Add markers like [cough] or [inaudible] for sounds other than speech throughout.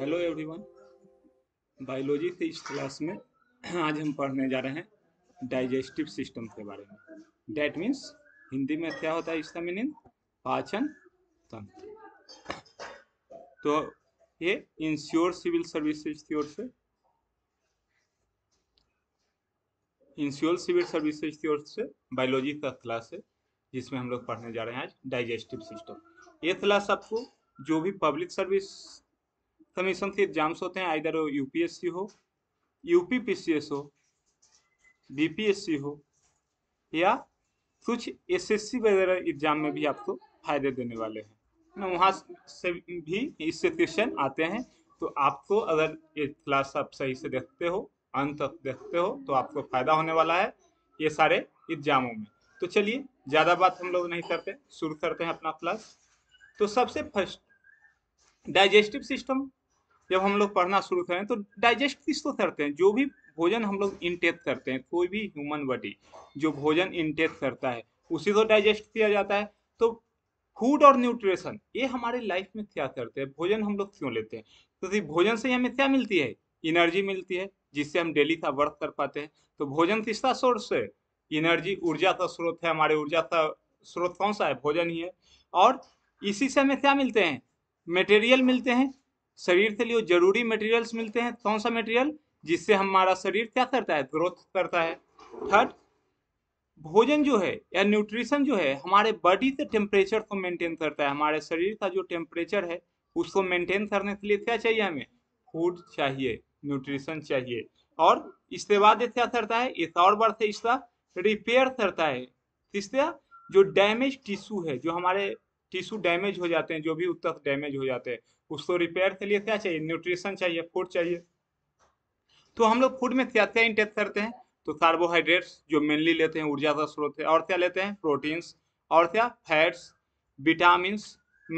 Hello everyone biology के इस class में आज हम पढ़ने जा रहे हैं डाइजेस्टिव सिस्टम के बारे में डैट मीन्स हिंदी में क्या होता है इसका मीनिंग पाचन तंत्र तो ये इंश्योर सिविल सर्विसेज की ओर से इंश्योर सिविल सर्विसेज की ओर से बायोलॉजी का क्लास है जिसमें हम लोग पढ़ने जा रहे हैं आज डाइजेस्टिव सिस्टम ये क्लास आपको जो भी पब्लिक सर्विस कमीशन से एग्जाम्स होते हैं आइधर वो यूपीएससी हो यूपीपीसीएस हो बीपीएससी हो या कुछ एसएससी वगैरह एग्जाम में भी आपको फायदे देने वाले हैं ना वहाँ से भी इससे क्वेश्चन आते हैं तो आपको अगर ये क्लास आप सही से देखते हो अंत तक देखते हो तो आपको फायदा होने वाला है ये सारे एग्जामों में तो चलिए ज़्यादा बात हम लोग नहीं करते शुरू करते हैं अपना क्लास तो सबसे फर्स्ट डाइजेस्टिव सिस्टम जब हम लोग पढ़ना शुरू करें तो डाइजेस्ट किसको तो करते हैं जो भी भोजन हम लोग इनटेक करते हैं कोई भी ह्यूमन बॉडी जो भोजन इनटेक करता है उसी को डाइजेस्ट किया जाता है तो फूड और न्यूट्रिशन ये हमारे लाइफ में क्या करते हैं भोजन हम लोग क्यों लेते हैं तो भोजन से हमें क्या मिलती है इनर्जी मिलती है जिससे हम डेली का वर्क कर पाते हैं तो भोजन किसका सोर्स है इनर्जी ऊर्जा का स्रोत है हमारे ऊर्जा का स्रोत कौन सा है भोजन ही है और इसी से हमें क्या मिलते हैं मटेरियल मिलते हैं शरीर के लिए जरूरी मटेरियल्स मिलते हैं कौन सा मटेरियल जिससे हमारा शरीर क्या करता है ग्रोथ करता है थर्ड भोजन जो है या न्यूट्रिशन जो है हमारे बॉडी के टेम्परेचर को मेंटेन करता है हमारे शरीर का जो टेम्परेचर है उसको मेंटेन करने के लिए क्या चाहिए हमें फूड चाहिए न्यूट्रिशन चाहिए और इसके बाद क्या करता है एक और बार से इसका रिपेयर करता है किसका जो डैमेज टिश्यू है जो हमारे टिश्यू डैमेज हो जाते हैं जो भी उत्तर डैमेज हो जाते हैं उसको रिपेयर के लिए क्या चाहिए न्यूट्रिशन चाहिए फूड चाहिए तो हम लोग फूड में क्या क्या इंटेक करते हैं तो कार्बोहाइड्रेट्स जो मेनली लेते हैं ऊर्जा का स्रोत है और क्या लेते हैं प्रोटीन्स और क्या फैट्स विटामिन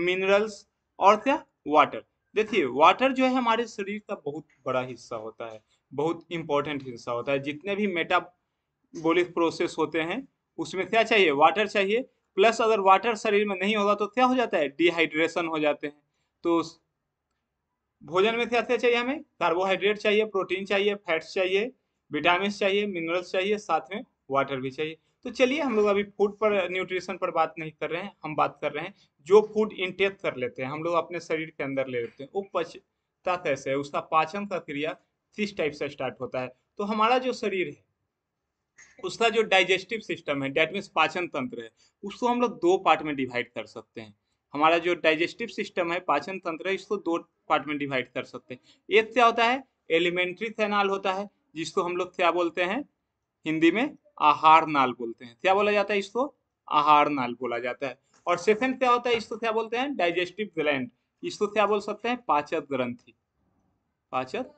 मिनरल्स और क्या वाटर देखिए वाटर जो है हमारे शरीर का बहुत बड़ा हिस्सा होता है बहुत इंपॉर्टेंट हिस्सा होता है जितने भी मेटाबोलिक प्रोसेस होते हैं उसमें क्या चाहिए वाटर चाहिए प्लस अगर वाटर शरीर में नहीं होगा तो क्या हो जाता है डिहाइड्रेशन हो जाते हैं तो भोजन में क्या क्या चाहिए हमें कार्बोहाइड्रेट चाहिए प्रोटीन चाहिए फैट्स चाहिए विटामिन चाहिए मिनरल्स चाहिए साथ में वाटर भी चाहिए तो चलिए हम लोग अभी फूड पर न्यूट्रिशन पर बात नहीं कर रहे हैं हम बात कर रहे हैं जो फूड इंटेक कर लेते हैं हम लोग अपने शरीर के अंदर ले लेते हैं वो पचता कैसे है उसका पाचन का क्रिया किस टाइप से स्टार्ट होता है तो हमारा जो शरीर है उसका जो डाइजेस्टिव सिस्टम है डेट मीन्स पाचन तंत्र है उसको हम लोग दो पार्ट में डिवाइड कर सकते हैं हमारा जो डाइजेस्टिव सिस्टम है पाचन तंत्र है इसको दो पार्ट में डिवाइड कर सकते हैं एक क्या होता है एलिमेंट्री थेनाल होता है जिसको हम लोग क्या बोलते हैं हिंदी में आहार नाल बोलते हैं क्या बोला जाता है इसको आहार नाल बोला जाता है और सेकेंड क्या होता है इसको क्या बोलते हैं डाइजेस्टिव ग्लैंड इसको क्या बोल सकते हैं पाचक ग्रंथि पाचक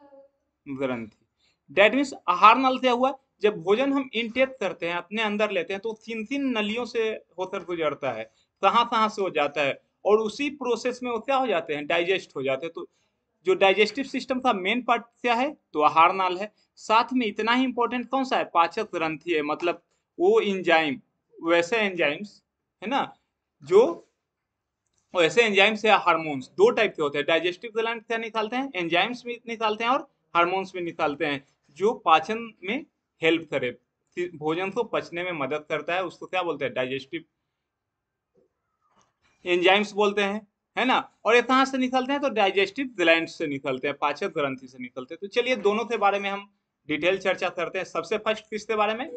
ग्रंथि डेट मीन्स आहार नाल क्या हुआ जब भोजन हम इनटेक करते हैं अपने अंदर लेते हैं तो तीन तीन नलियों से होकर गुजरता है कहाँ कहाँ से हो जाता है और उसी प्रोसेस में वो क्या हो जाते हैं डाइजेस्ट हो जाते हैं तो जो डाइजेस्टिव सिस्टम का मेन पार्ट क्या है तो आहार नाल है साथ में इतना ही इंपॉर्टेंट कौन सा है पाचक ग्रंथि है मतलब वो एंजाइम वैसे एंजाइम्स है ना जो वैसे एंजाइम्स या हार्मोन्स दो टाइप के होते हैं डाइजेस्टिव ग्लैंड क्या निकालते हैं एंजाइम्स भी निकालते हैं और हार्मोन्स भी निकालते हैं जो पाचन में हेल्प करे भोजन को पचने में मदद करता है उसको क्या बोलते हैं डाइजेस्टिव एंजाइम्स बोलते हैं है ना और ये कहाँ से निकलते हैं तो डाइजेस्टिव ग्लैंड से निकलते हैं पाचक ग्रंथि से निकलते हैं तो चलिए दोनों के बारे में हम डिटेल चर्चा करते हैं सबसे फर्स्ट किसके बारे में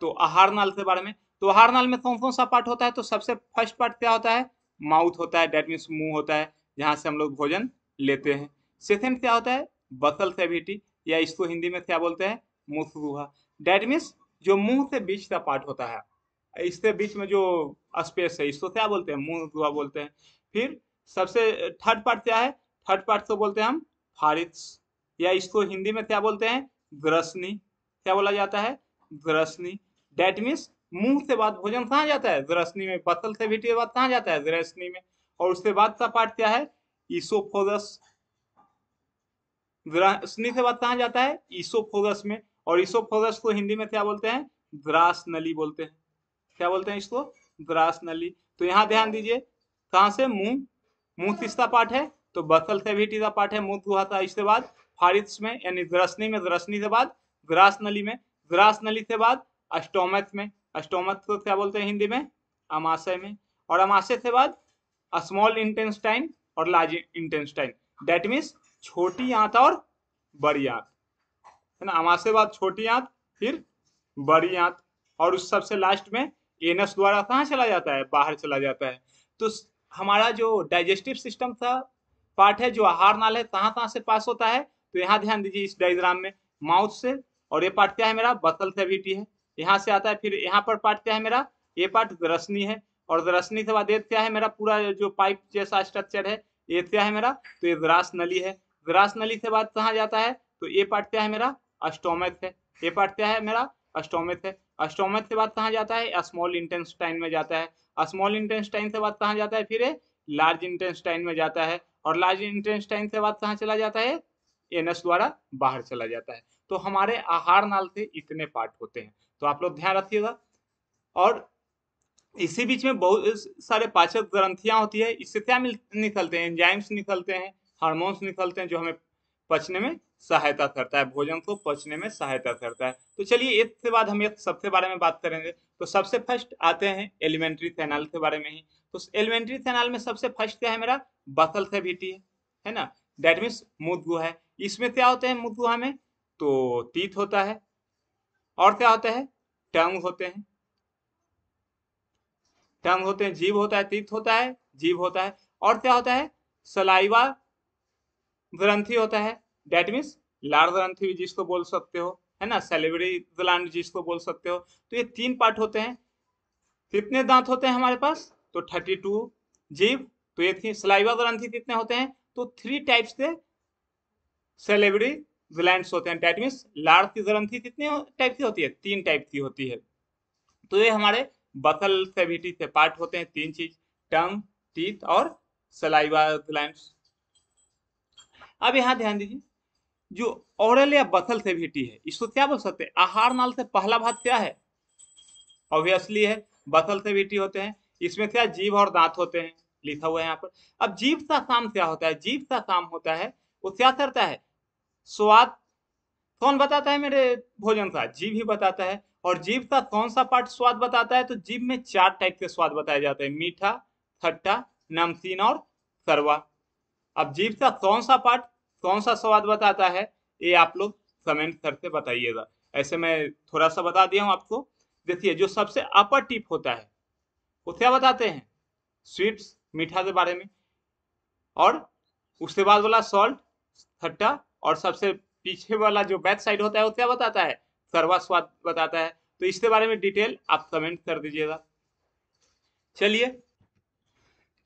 तो आहार नाल के बारे में तो आहार नाल में कौन कौन सा पार्ट होता है तो सबसे फर्स्ट पार्ट क्या होता है माउथ होता है डेट मीन्स मुंह होता है जहाँ से हम लोग भोजन लेते हैं सेकेंड क्या होता है बसल सेविटी या इसको हिंदी में क्या बोलते हैं मुसरूहा डेट मीन्स जो मुंह से बीच का पार्ट होता है इसके बीच में जो स्पेस है इसको क्या बोलते हैं मुंह दुआ बोलते हैं फिर सबसे थर्ड पार्ट क्या है थर्ड पार्ट तो बोलते हैं हम फारिश या इसको हिंदी में क्या बोलते हैं ग्रसनी क्या बोला जाता है ग्रसनी डेट मीन्स मुंह से बाद भोजन कहाँ जाता है ग्रसनी में बतल से भी बाद कहाँ जाता है ग्रसनी में और उसके बाद का पार्ट क्या है ईसोफोगस ग्रसनी से बाद कहाँ जाता है ईसोफोगस में और ईसोफोगस को हिंदी में क्या बोलते हैं ग्रास नली बोलते हैं क्या बोलते हैं इसको द्रास नली तो यहाँ ध्यान हाँ। दीजिए कहा से मुंह मुंह तीसरा हाँ। पाठ है तो बथल से भी तीसरा पाठ है मुंह दुहाता इसके बाद फारिश में यानी द्रसनी में द्रसनी से बाद ग्रास नली में ग्रास नली से बाद अष्टोमथ में अष्टोमथ को क्या बोलते हैं हिंदी में अमाशय में और अमाशय से बाद स्मॉल इंटेंस्टाइन और लार्ज इंटेंस्टाइन डेट मीन्स छोटी आंत और बड़ी आंत है ना अमाशय बाद छोटी आंत फिर बड़ी आंत और उस सबसे लास्ट में एनस द्वारा कहाँ चला जाता है बाहर चला जाता है तो हमारा जो डाइजेस्टिव सिस्टम था पार्ट है जो आहार नाल है कहाँ कहाँ से पास होता है तो यहाँ ध्यान दीजिए इस डायग्राम में माउथ से और ये पार्ट क्या है मेरा बतल भी है यहाँ से आता है फिर यहाँ पर पार्ट क्या है मेरा ये पार्ट दरसनी है और दरसनी के बाद क्या है मेरा पूरा जो पाइप जैसा स्ट्रक्चर है ये क्या है मेरा तो ये द्रास नली है द्रास नली के बाद कहाँ जाता है तो ये पार्ट क्या है मेरा अस्टोमेथ है ये पार्ट क्या है मेरा अस्टोमेथ है अस्टोमा के बाद कहा जाता है स्मॉल इंटेस्टाइन में जाता है स्मॉल इंटेस्टाइन से बाद कहा जाता है फिर लार्ज इंटेस्टाइन में जाता है और लार्ज इंटेस्टाइन से बाद कहा चला जाता है एनएस द्वारा बाहर चला जाता है तो हमारे आहार नाल से इतने पार्ट होते हैं तो आप लोग ध्यान रखिएगा और इसी बीच में बहुत सारे पाचक ग्रंथियां होती है इससे क्या निकलते हैं एंजाइम्स निकलते हैं हार्मोन्स निकलते हैं जो हमें पचने में सहायता करता है भोजन को पचने में सहायता करता है तो चलिए इसके बाद हम एक सबसे बारे में बात करेंगे तो सबसे फर्स्ट आते हैं एलिमेंट्री थेनाल के बारे में ही तो एलिमेंट्री थेनाल में सबसे फर्स्ट क्या है मेरा बसल सेविटी है है ना डेट मीन्स मुदगुहा है इसमें क्या होते हैं मुदगुहा में तो तीत होता है और क्या होता है टंग होते हैं टंग होते हैं जीव होता है तीत होता है जीव होता है और क्या होता है सलाइवा ग्रंथी होता है दैट मीन्स लार्ज रंथी भी जिसको बोल सकते हो है ना सेलिब्री ग्लैंड जिसको बोल सकते हो तो ये तीन पार्ट होते हैं कितने दांत होते हैं हमारे पास तो थर्टी टू जीव तो ये थी सलाइवा ग्रंथि कितने होते हैं तो थ्री टाइप्स के सेलेब्री ग्लैंड होते हैं डैट मीन्स लार्ज की ग्रंथि कितने टाइप की होती है तीन टाइप की होती है तो ये हमारे बकल कैविटी से पार्ट होते हैं तीन चीज टंग टीथ और सलाइवा ग्लैंड अब यहां ध्यान दीजिए जो औरल या बथल से भीटी है इसको क्या बोल सकते हैं आहार नाल से पहला भाग क्या है ऑब्वियसली है बथल से भेटी होते हैं इसमें क्या जीव और दांत होते हैं लिखा हुआ है यहाँ पर अब जीव का काम क्या होता है जीव का काम होता है वो क्या करता है स्वाद कौन बताता है मेरे भोजन का जीव ही बताता है और जीव का कौन सा पार्ट स्वाद बताता है तो जीव में चार टाइप के स्वाद बताए जाते हैं मीठा खट्टा नमकीन और करवा अब जीव का कौन सा पार्ट कौन सा स्वाद बताता है ये आप लोग कमेंट करके बताइएगा ऐसे मैं थोड़ा सा बता दिया हूँ आपको देखिए जो सबसे अपर टिप होता है वो क्या बताते हैं स्वीट्स मीठा के बारे में और उसके बाद वाला सॉल्ट खट्टा और सबसे पीछे वाला जो बैक साइड होता है वो क्या बताता है करवा स्वाद बताता है तो इसके बारे में डिटेल आप कमेंट कर दीजिएगा चलिए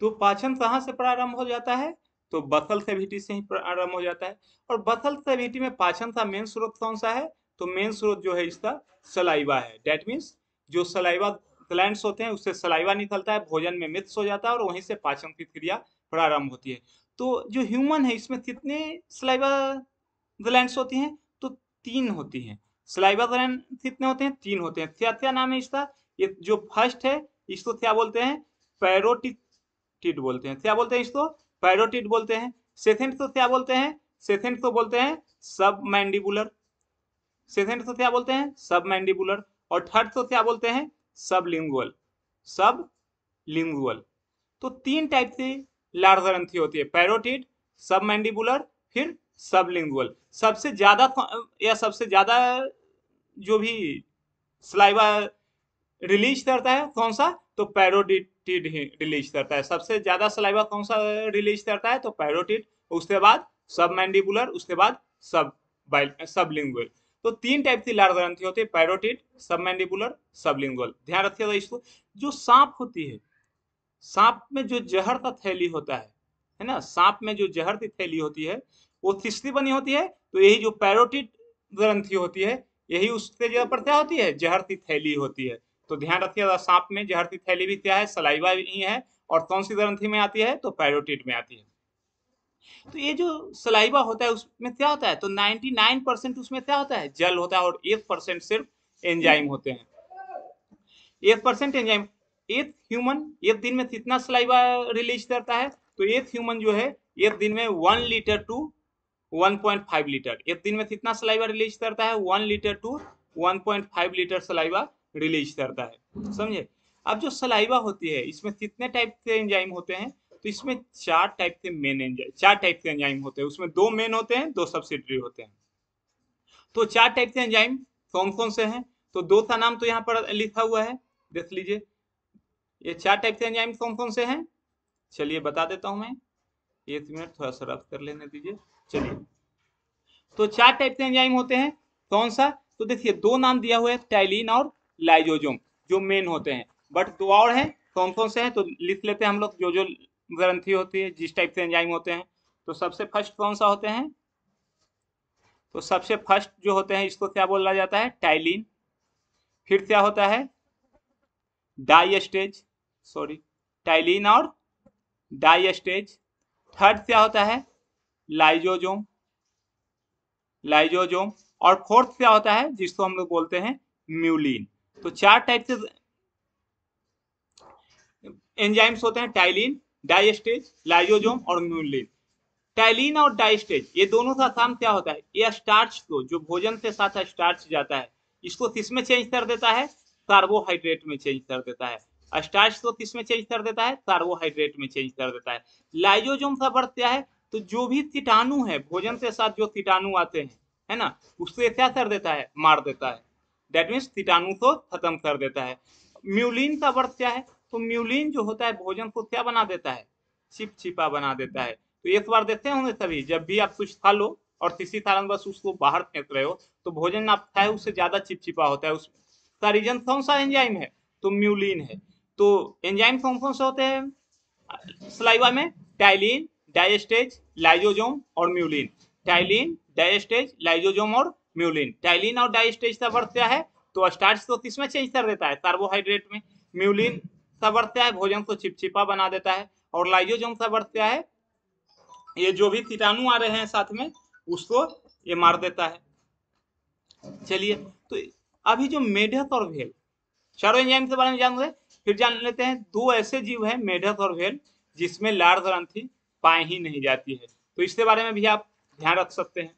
तो पाचन कहाँ से प्रारंभ हो जाता है तो बसल सेविटी से ही प्रारंभ हो जाता है और बसल सेविटी में पाचन का मेन स्रोत कौन सा है तो मेन स्रोत जो है इसका सलाइवा है डेट मीन्स जो सलाइवा ग्लैंड्स होते हैं उससे सलाइवा निकलता है भोजन में मिक्स हो जाता है और वहीं से पाचन की क्रिया प्रारंभ होती है तो जो ह्यूमन है इसमें कितने सलाइवा ग्लैंड्स होती हैं तो तीन होती हैं सलाइवा ग्लैंड कितने होते हैं तीन होते हैं क्या क्या नाम है इसका ये जो फर्स्ट है इसको क्या बोलते हैं पैरोटिटिड बोलते हैं क्या बोलते हैं इसको पैरोटिड बोलते हैं सेथेंट तो क्या बोलते हैं सेथेंट तो बोलते हैं सब मैंडिबुलर सेथेंट तो क्या बोलते हैं सब मैंडिबुलर और थर्ड तो क्या बोलते हैं सब लिंगुअल सब लिंगुअल तो तीन टाइप से लार्ज ग्रंथि होती है पैरोटिड सब मैंडिबुलर फिर सब लिंगुअल सबसे ज्यादा या सबसे ज्यादा जो भी स्लाइवा रिलीज करता है कौन सा तो पैरोटिड पेरोटिड रिलीज करता है सबसे ज्यादा सलाइवा कौन सा रिलीज करता है तो पैरोटिड उसके बाद सब मैंडिबुलर उसके बाद सब सबलिंगुअल तो तीन टाइप की लार ग्रंथि होती है पैरोटिड सब सबमैंडिबुलर सबलिंगुअल ध्यान रखिएगा इसको जो सांप होती है सांप में जो जहर का थैली होता है है ना सांप में जो जहर की थैली होती है वो थिस्ती बनी होती है तो यही जो पैरोटिड ग्रंथि होती है यही उसके जगह पर क्या होती है जहर की थैली होती है तो ध्यान रखिएगा सांप में जहर की थैली भी क्या है सलाइवा ही है और कौन सी ग्रंथि में आती है तो पैरोटिड में आती है तो ये जो सलाइवा होता है उसमें क्या होता है तो 99 परसेंट उसमें क्या होता है जल होता है और एक परसेंट सिर्फ एंजाइम होते हैं एक परसेंट एंजाइम एक ह्यूमन एक दिन में कितना सलाइवा रिलीज करता है तो एक ह्यूमन जो है एक दिन में वन लीटर टू 1.5 लीटर एक दिन में कितना सलाइवा रिलीज करता है one litre to 1.5 litre saliva release करता है समझे अब जो सलाइवा होती है इसमें कितने टाइप के एंजाइम होते हैं तो इसमें चार टाइप के मेन एंजाइम चार टाइप के एंजाइम होते हैं उसमें दो मेन होते हैं दो सब्सिडरी होते हैं तो चार टाइप के एंजाइम कौन कौन से हैं तो दो का नाम तो यहाँ पर लिखा हुआ है देख लीजिए ये चार टाइप के एंजाइम कौन कौन से हैं चलिए बता देता हूँ मैं एक मिनट थोड़ा सा रफ कर लेने दीजिए चलिए तो चार टाइप के एंजाइम होते हैं कौन सा तो देखिए दो नाम दिया हुआ है टाइलिन और लाइजोजोम जो मेन होते हैं बट दो और हैं कौन कौन से हैं तो लिख लेते हैं हम लोग जो जो ग्रंथी होती है जिस टाइप से एंजाइम होते हैं तो सबसे फर्स्ट कौन सा होते हैं तो सबसे फर्स्ट जो होते हैं इसको क्या बोला जाता है टाइलिन फिर क्या होता है डाई स्टेज सॉरी टाइलिन और डाई स्टेज थर्ड क्या होता है लाइजोजोम लाइजोजोम और फोर्थ क्या होता है जिसको हम लोग बोलते हैं म्यूलिन तो चार टाइप के एंजाइम्स होते हैं टाइलिन डाइस्टेज लाइजोजोम और म्यूलिन टाइलिन और डाइस्टेज ये दोनों का काम क्या होता है ये स्टार्च को जो भोजन के साथ स्टार्च जाता है इसको किसमें चेंज कर देता है कार्बोहाइड्रेट में चेंज कर देता है स्टार्च को किस में चेंज कर देता है कार्बोहाइड्रेट में चेंज कर देता है लाइजोजोम का वर्त क्या है तो जो भी कीटाणु है भोजन के साथ जो कीटाणु आते हैं है ना उससे क्या कर देता है मार देता है दैट मीन्स कीटाणु को खत्म कर देता है म्यूलिन का वर्त क्या है तो म्यूलिन जो होता है भोजन को क्या बना देता है छिप छिपा बना देता है तो एक बार देखते होंगे सभी जब भी आप कुछ खा लो और किसी कारण बस उसको बाहर फेंक रहे हो तो भोजन आप खाए उससे ज्यादा चिपचिपा होता है उसका रीजन कौन सा एंजाइम है तो म्यूलिन है तो एंजाइम कौन कौन से होते हैं सलाइवा में टाइलिन डाइजेस्टेज लाइजोजोम और म्यूलिन टाइलिन डाइजेस्टेज लाइजोजोम और म्यूलिन टाइलिन और डाइस्टेज सब वर्ड है तो स्टार्च तो किसमें चेंज कर देता है कार्बोहाइड्रेट में म्यूलिन सब बढ़ता है भोजन को चिपचिपा बना देता है और लाइजोजोम सब बढ़ता है ये जो भी कीटाणु आ रहे हैं साथ में उसको ये मार देता है चलिए तो अभी जो मेढक और भेल चारों एंजाइम के बारे में जान लें फिर जान लेते हैं दो ऐसे जीव है मेढक और भेल जिसमें लार ग्रंथी पाए ही नहीं जाती है तो इसके बारे में भी आप ध्यान रख सकते हैं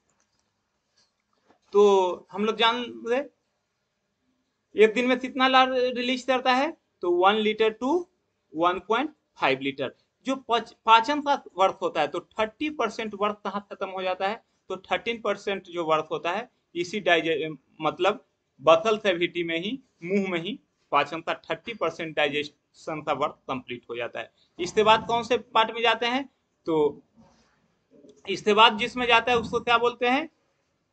तो हम लोग जान रहे एक दिन में कितना लार रिलीज करता है तो one litre to one point five litre जो पाचन का वर्थ होता है तो थर्टी परसेंट वर्थ कहाँ खत्म हो जाता है तो थर्टीन परसेंट जो वर्थ होता है इसी डाइजे मतलब बथल सेविटी में ही मुंह में ही पाचन का थर्टी परसेंट डाइजेशन का वर्थ कंप्लीट हो जाता है इसके बाद कौन से पार्ट में जाते हैं तो इसके बाद जिसमें जाता है उसको क्या बोलते हैं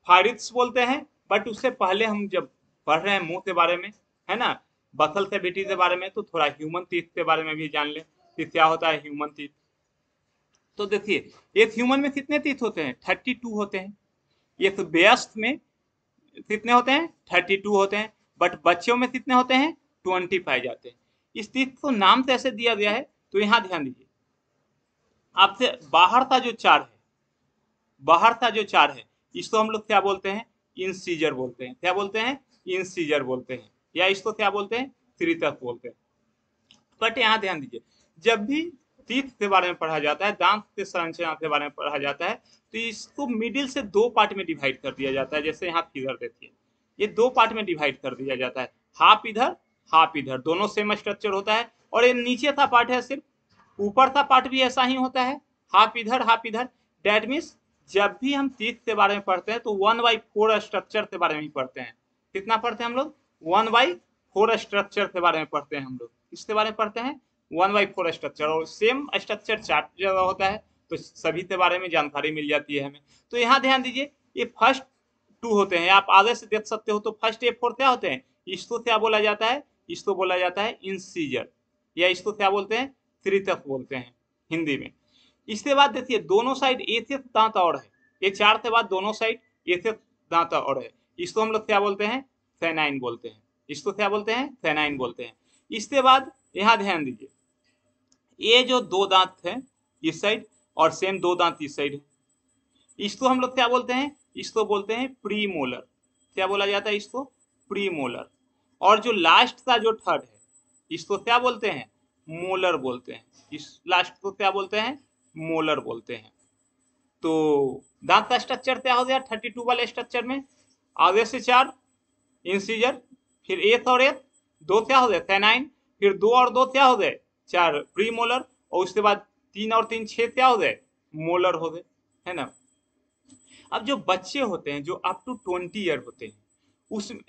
फारित्स बोलते हैं बट उससे पहले हम जब पढ़ रहे हैं मुंह के बारे में है ना बथल से बेटी के बारे में तो थोड़ा ह्यूमन तीत के बारे में भी जान ले कि क्या होता है ह्यूमन तीत तो देखिए एक ह्यूमन में कितने तीत होते हैं थर्टी टू होते हैं एक व्यस्त में कितने होते हैं थर्टी टू होते हैं बट बच्चों में कितने होते हैं ट्वेंटी पाए जाते हैं इस तीत को नाम कैसे दिया गया है तो यहाँ ध्यान दीजिए आपसे बाहर का जो चार है बाहर का जो चार है इसको हम लोग क्या बोलते हैं इंसीजर बोलते हैं क्या बोलते हैं इंसीजर बोलते हैं या इसको क्या बोलते हैं त्रितक बोलते हैं बट तो यहाँ ध्यान दीजिए जब भी तीर्थ के बारे में पढ़ा जाता है दांत के संरचना के बारे में पढ़ा जाता है तो इसको मिडिल से दो पार्ट में डिवाइड कर दिया जाता है जैसे यहाँ फिगर देखिए ये दो पार्ट में डिवाइड कर दिया जाता है हाफ इधर हाफ इधर दोनों सेम स्ट्रक्चर होता है और ये नीचे था पार्ट है सिर्फ ऊपर था पार्ट भी ऐसा ही होता है हाफ इधर हाफ इधर डैट मीन्स जब भी हम तीस के बारे में पढ़ते हैं तो वन बाई फोर स्ट्रक्चर के बारे में ही पढ़ते हैं कितना पढ़ते हैं हम लोग वन बाई फोर स्ट्रक्चर के बारे में पढ़ते हैं हम लोग इसके बारे में पढ़ते हैं वन बाई फोर स्ट्रक्चर और सेम स्ट्रक्चर चार्ट ज्यादा होता है तो सभी के बारे में जानकारी मिल जाती है हमें तो यहाँ ध्यान दीजिए ये फर्स्ट टू होते हैं आप आगे से देख सकते हो तो फर्स्ट ए फोर क्या होते हैं इसको क्या बोला जाता है इसको बोला जाता है इंसीजर या इसको क्या बोलते हैं त्रितक बोलते हैं हिंदी में इसके बाद देखिए दोनों साइड एक से दांत और है ये चार से बाद दोनों साइड एक से दांत और है इसको हम लोग क्या बोलते हैं फेनाइन बोलते हैं इसको क्या बोलते हैं फेनाइन बोलते हैं इसके बाद यहाँ ध्यान दीजिए ये जो दो दांत है इस साइड और सेम दो दांत इस साइड है इसको हम लोग क्या बोलते हैं इसको बोलते हैं प्री मोलर क्या बोला जाता है इसको प्री मोलर और जो लास्ट का जो थर्ड है इसको क्या बोलते हैं मोलर बोलते हैं इस लास्ट को क्या बोलते हैं मोलर बोलते हैं तो दांत का स्ट्रक्चर क्या हो गया थर्टी टू वाले स्ट्रक्चर में आधे से चार इंसीजर फिर एक और एक दो क्या हो गए कैनाइन फिर दो और दो क्या हो गए चार प्री मोलर और उसके बाद तीन और तीन छः क्या हो गए मोलर हो गए है ना अब जो बच्चे होते हैं जो अप टू ट्वेंटी ईयर होते हैं उसमें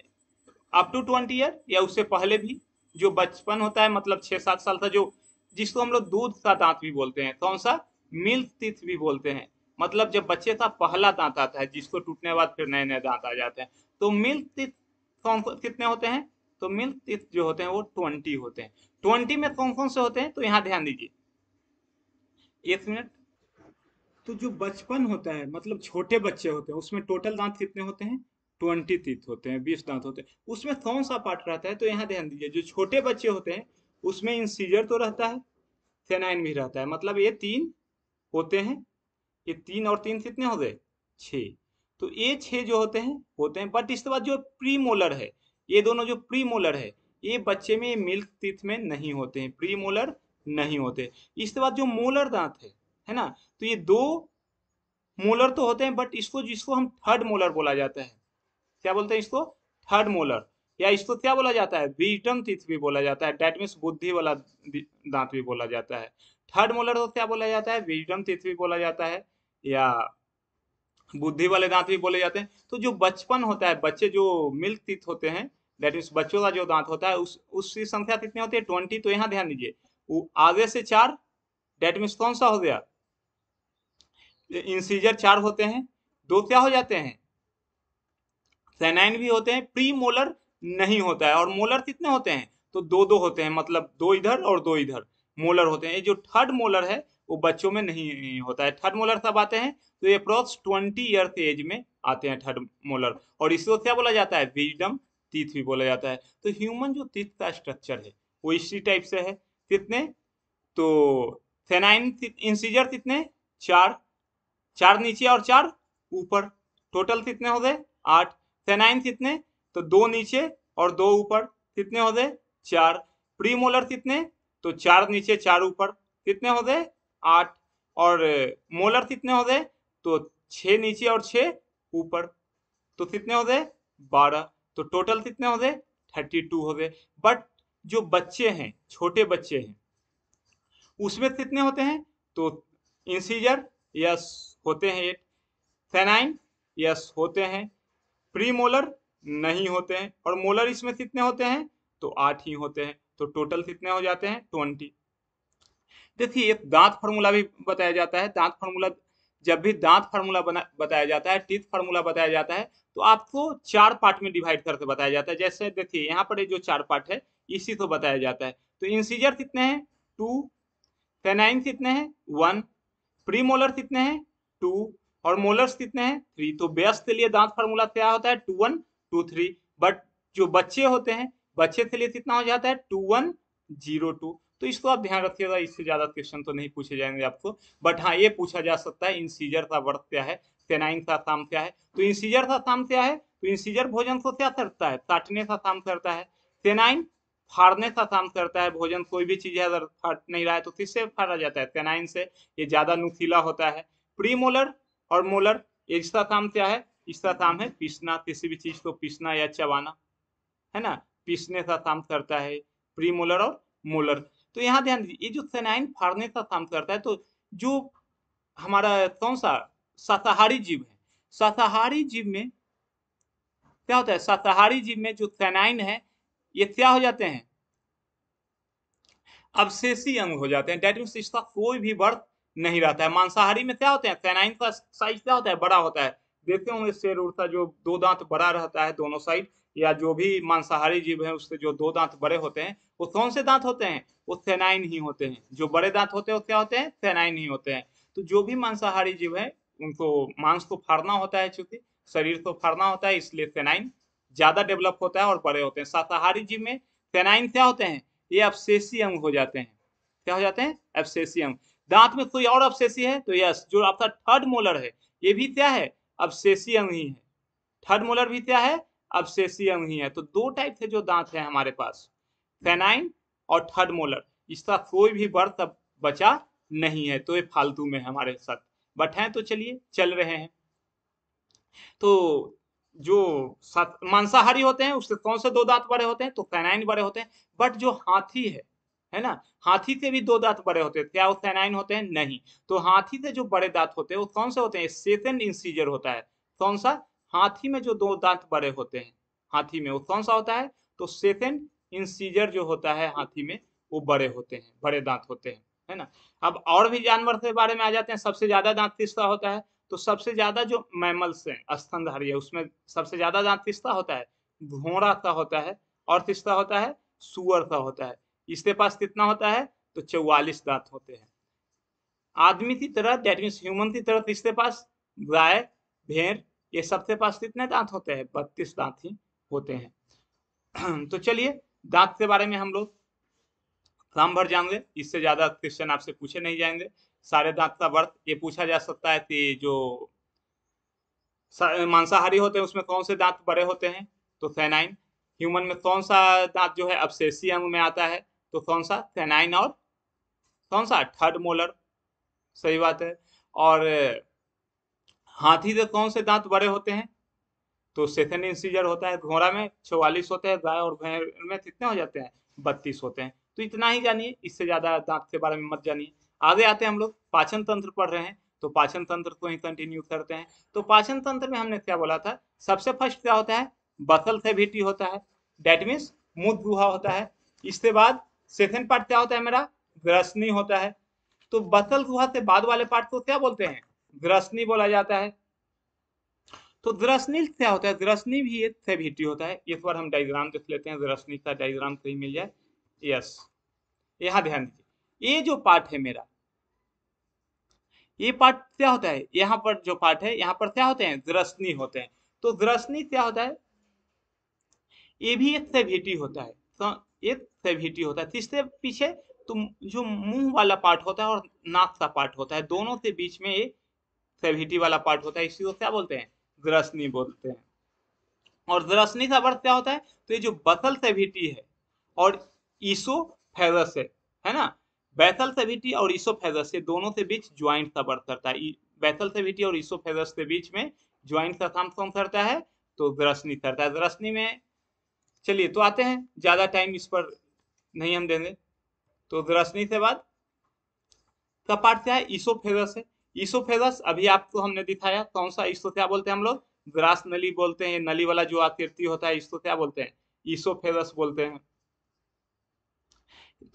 अप टू ट्वेंटी ईयर या उससे पहले भी जो बचपन होता है मतलब छह सात साल का जो जिसको हम लोग दूध का दांत भी बोलते हैं कौन सा मिल्क टीथ भी बोलते हैं मतलब जब बच्चे का पहला दांत आता है जिसको टूटने के बाद फिर नए नए दांत आ जाते हैं तो मिल्क टीथ कौन कितने होते हैं तो मिल्क टीथ जो होते हैं वो ट्वेंटी होते हैं ट्वेंटी में कौन कौन से होते हैं तो यहाँ ध्यान दीजिए एक मिनट तो जो बचपन होता है मतलब छोटे बच्चे होते हैं उसमें टोटल दांत कितने होते हैं ट्वेंटी तीत होते हैं बीस दांत होते हैं उसमें कौन सा पार्ट रहता है तो यहाँ ध्यान दीजिए जो छोटे बच्चे होते हैं उसमें इंसीजर तो रहता है फेनाइन भी रहता है मतलब ये तीन होते हैं ये तीन और तीन कितने हो गए छ तो ये छे जो होते हैं होते हैं बट इसके बाद जो प्री मोलर है ये दोनों जो प्री मोलर है ये बच्चे में मिल्क तीथ में नहीं होते हैं प्री मोलर नहीं होते इसके बाद जो मोलर दांत है है ना तो ये दो मोलर तो होते हैं बट इसको जिसको हम थर्ड मोलर बोला जाता है क्या बोलते हैं इसको थर्ड मोलर या इसको क्या बोला जाता है विजडम तीथ भी बोला जाता है डैट मीन्स बुद्धि वाला दांत भी बोला जाता है थर्ड मोलर को तो क्या बोला जाता है विजडम तीर्थ भी बोला जाता है या बुद्धि वाले दांत भी बोले जाते हैं तो जो बचपन होता है बच्चे जो मिल्क तीत होते हैं दैट मीन्स बच्चों का जो दांत होता है उस उसकी संख्या कितनी होती है ट्वेंटी तो यहाँ ध्यान दीजिए वो आगे से चार डेट मीन्स कौन सा हो गया इंसीजर चार होते हैं दो क्या हो जाते हैं सेनाइन भी होते हैं प्री मोलर नहीं होता है और मोलर कितने होते हैं तो दो दो होते हैं मतलब दो इधर और दो इधर मोलर होते हैं ये जो थर्ड मोलर है वो बच्चों में नहीं होता है थर्ड मोलर सब आते हैं तो ये अप्रोक्स ट्वेंटी ईयर्स एज में आते हैं थर्ड मोलर और इसको क्या बोला जाता है विजडम तीथ भी बोला जाता है तो ह्यूमन जो तीथ का स्ट्रक्चर है वो इसी टाइप से है कितने तो फेनाइन इंसीजर कितने चार चार नीचे और चार ऊपर टोटल कितने हो गए आठ फेनाइन कितने तो दो नीचे और दो ऊपर कितने हो गए चार प्रीमोलर कितने तो चार नीचे चार ऊपर कितने हो गए आठ और मोलर कितने हो गए तो छः नीचे और छः ऊपर तो कितने हो गए बारह तो टोटल कितने हो गए थर्टी टू हो गए बट जो बच्चे हैं छोटे बच्चे हैं उसमें कितने होते हैं तो इंसीजर यस होते हैं एट फेनाइन यस होते हैं प्री मोलर नहीं होते हैं और मोलर इसमें कितने होते हैं तो आठ ही होते हैं तो टोटल कितने हो जाते हैं ट्वेंटी देखिए एक दांत फार्मूला भी बताया जाता है दांत फार्मूला जब भी दांत फार्मूला बताया जाता है टीथ फार्मूला बताया जाता है तो आपको चार पार्ट में डिवाइड करके बताया जाता है जैसे देखिए यहाँ पर जो चार पार्ट है इसी को बताया जाता है तो इंसीजर कितने हैं टू फेनाइन कितने हैं वन प्री मोलर कितने हैं टू और मोलर्स कितने हैं थ्री तो बेस्ट के लिए दांत फार्मूला क्या होता है two one two three but जो बच्चे होते हैं बच्चे तो से लिए कितना हो जाता है टू वन जीरो टू तो इसको आप ध्यान रखिएगा इससे ज्यादा क्वेश्चन तो नहीं पूछे जाएंगे आपको बट हाँ ये पूछा जा सकता है इंसीजर का वर्त क्या है सेनाइन का काम क्या है तो इंसीजर का काम क्या है तो इंसीजर भोजन को क्या करता है काटने का काम करता है सेनाइन फाड़ने का काम करता है भोजन कोई भी चीज अगर फाट नहीं रहा है तो किससे फाड़ा जाता है सेनाइन से ये ज्यादा नुकीला होता है प्री मोलर और मोलर इसका काम क्या है इसका काम है पीसना किसी भी चीज को पीसना या चबाना है ना पीसने का काम करता है प्रीमोलर और मोलर तो यहाँ ध्यान दीजिए ये जो सेनाइन फाड़ने का काम करता है तो जो हमारा कौन सा शाकाहारी जीव है शाकाहारी जीव में क्या होता है शाकाहारी जीव में जो सेनाइन है ये क्या हो जाते हैं अवशेषी अंग हो जाते हैं डेट मीन्स इसका कोई भी वर्थ नहीं रहता है मांसाहारी में क्या होते हैं सेनाइन का साइज क्या होता है बड़ा होता है देखते होंगे शेर उड़ता जो दो दांत बड़ा रहता है दोनों साइड या जो भी मांसाहारी जीव है उससे जो दो दांत बड़े होते हैं वो कौन से दांत होते हैं वो सेनाइन ही होते हैं जो बड़े दांत होते हैं वो क्या होते हैं सेनाइन ही होते हैं तो जो भी मांसाहारी जीव है उनको मांस को तो फाड़ना होता है चूंकि शरीर को तो फाड़ना होता है इसलिए सेनाइन ज्यादा डेवलप होता है और बड़े होते हैं शाकाहारी जीव में सेनाइन क्या होते हैं ये अंग हो जाते हैं क्या हो जाते हैं अंग दांत में कोई और अवशेषी है तो यस जो आपका थर्ड मोलर है ये भी क्या है अंग ही है थर्ड मोलर भी क्या है अब्सेसियम ही है तो दो टाइप के जो दांत है हमारे पास फेनाइन और थर्ड मोलर इसका कोई भी वर्त अब बचा नहीं है तो ये फालतू में हमारे साथ बट हैं तो चलिए चल रहे हैं तो जो मांसाहारी होते हैं उससे कौन से दो दांत बड़े होते हैं तो फेनाइन बड़े होते हैं बट जो हाथी है है ना हाथी के भी दो दांत बड़े होते हैं क्या वो फेनाइन होते हैं नहीं तो हाथी के जो बड़े दांत होते हैं वो कौन से होते हैं सेकेंड इंसीजर होता है कौन सा हाथी में जो दो दांत बड़े होते हैं हाथी में वो कौन सा होता है तो सेकेंड इंसीजर जो होता है हाथी में वो बड़े होते हैं बड़े दांत होते हैं है ना अब और भी जानवर के बारे में आ जाते हैं सबसे ज्यादा दांत किसका होता है तो सबसे ज्यादा जो मैमल्स हैं स्तनधारी है उसमें सबसे ज्यादा दांत किसका होता है घोड़ा का होता है और किसका होता है सुअर का होता है इसके पास कितना होता है तो चौवालीस दांत होते हैं आदमी की तरह मीन्स ह्यूमन की तरह किसके पास गाय भेड़ ये सबसे पास कितने दांत होते हैं बत्तीस दांत ही होते हैं [clears throat] तो चलिए दांत के बारे में हम लोग काम भर जाएंगे इससे ज्यादा क्वेश्चन आपसे पूछे नहीं जाएंगे सारे दांत का वर्त ये पूछा जा सकता है कि जो मांसाहारी होते हैं उसमें कौन से दांत बड़े होते हैं तो फेनाइन ह्यूमन में कौन सा दांत जो है अब अंग में आता है तो कौन सा फेनाइन और कौन सा थर्ड मोलर सही बात है और हाथी के कौन से दांत बड़े होते हैं तो सेकेंड इंसीजर होता है घोड़ा में चौवालीस होते हैं गाय और भैंस में कितने हो जाते हैं बत्तीस होते हैं तो इतना ही जानिए इससे ज्यादा दांत के बारे में मत जानिए आगे आते हैं हम लोग पाचन तंत्र पढ़ रहे हैं तो पाचन तंत्र को ही कंटिन्यू करते हैं तो पाचन तंत्र में हमने क्या बोला था सबसे फर्स्ट क्या होता है बथल सेविटी होता है डेट मीन्स मुद गुहा होता है इसके बाद सेकेंड पार्ट क्या होता है मेरा ग्रसनी होता है तो बथल गुहा से बाद वाले पार्ट को क्या बोलते हैं द्रसनी बोला जाता है तो द्रसनी क्या होता है द्रसनी भी एक सेविटी होता है इस बार हम डायग्राम देख लेते हैं द्रसनी का डायग्राम कहीं मिल जाए यस यहाँ ध्यान दीजिए ये जो पार्ट है मेरा ये पार्ट क्या होता है यहाँ पर जो पार्ट है यहाँ पर क्या होते हैं द्रसनी होते हैं तो द्रसनी क्या होता है ये भी एक सेविटी होता है तो एक सेविटी होता है तीसरे पीछे तो जो मुंह वाला पार्ट होता है और नाक का पार्ट होता है दोनों के बीच में ये सेविटी वाला पार्ट होता है इसी को क्या बोलते हैं ग्रसनी बोलते हैं और ग्रसनी का वर्ष क्या होता है तो ये जो बसल सेविटी है और ईसो ईसोफेजस है है ना बैसल सेविटी और ईसो ईसोफेजस से दोनों से बीच ज्वाइंट का वर्ष करता है बैसल सेविटी और ईसो ईसोफेजस के बीच में ज्वाइंट का काम कौन करता है तो ग्रसनी करता है ग्रसनी में चलिए तो आते हैं ज्यादा टाइम इस पर नहीं हम देंगे तो ग्रसनी से बाद का पार्ट क्या है ईसो ईसोफेजस है ईसोफेगस अभी आपको हमने दिखाया कौन सा इसको क्या बोलते हैं हम लोग ग्रास नली बोलते हैं नली वाला जो आकृति होता है इसको क्या बोलते हैं ईसोफेगस बोलते हैं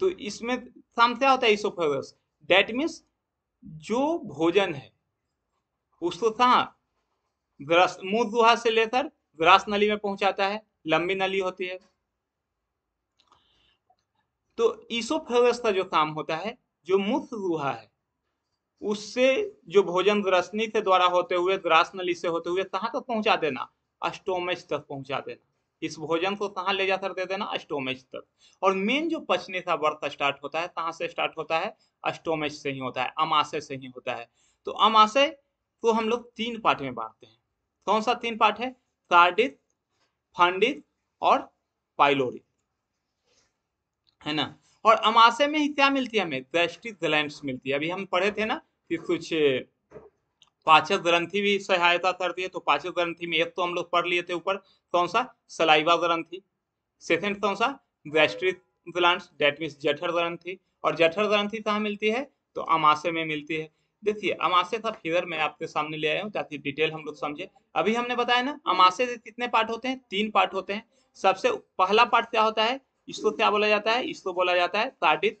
तो इसमें काम क्या होता है ईसोफेगस डेट मीन्स जो भोजन है उसको कहाँ मुंह दुहा से लेकर ग्रास नली में पहुंचाता है लंबी नली होती है तो ईसोफेगस का जो काम होता है जो मुंह दुहा है उससे जो भोजन ग्रसनी के द्वारा होते हुए ग्रास नली से होते हुए कहाँ तक पहुंचा देना अष्टोमेज तक पहुंचा देना इस भोजन को कहाँ ले जाकर दे देना अष्टोमेज तक और मेन जो पचने का वर्त स्टार्ट होता है कहाँ से स्टार्ट होता है अष्टोमेज से ही होता है अमाशय से ही होता है तो अमाशय को हम लोग तीन पार्ट में बांटते हैं कौन सा तीन पार्ट है कार्डित फंडित और पाइलोरित है ना और अमाशय में ही क्या मिलती है हमें गैस्ट्रिक दलंस मिलती है अभी हम पढ़े थे ना कि कुछ पाचक ग्रंथि भी सहायता करती है तो पाचक ग्रंथि में एक तो हम लोग पढ़ लिए थे ऊपर कौन सा सलाइवा ग्रंथि सेकेंड कौन सा गैस्ट्रिक ग्लैंड्स डेट मीन्स जठर ग्रंथि और जठर ग्रंथि कहाँ मिलती है तो अमाशय में मिलती है देखिए अमाशय का फिगर मैं आपके सामने ले आया हूँ ताकि डिटेल हम लोग समझे अभी हमने बताया ना अमाशय के कितने पार्ट होते हैं तीन पार्ट होते हैं सबसे पहला पार्ट क्या होता है इसको क्या बोला जाता है इसको बोला जाता है ताडित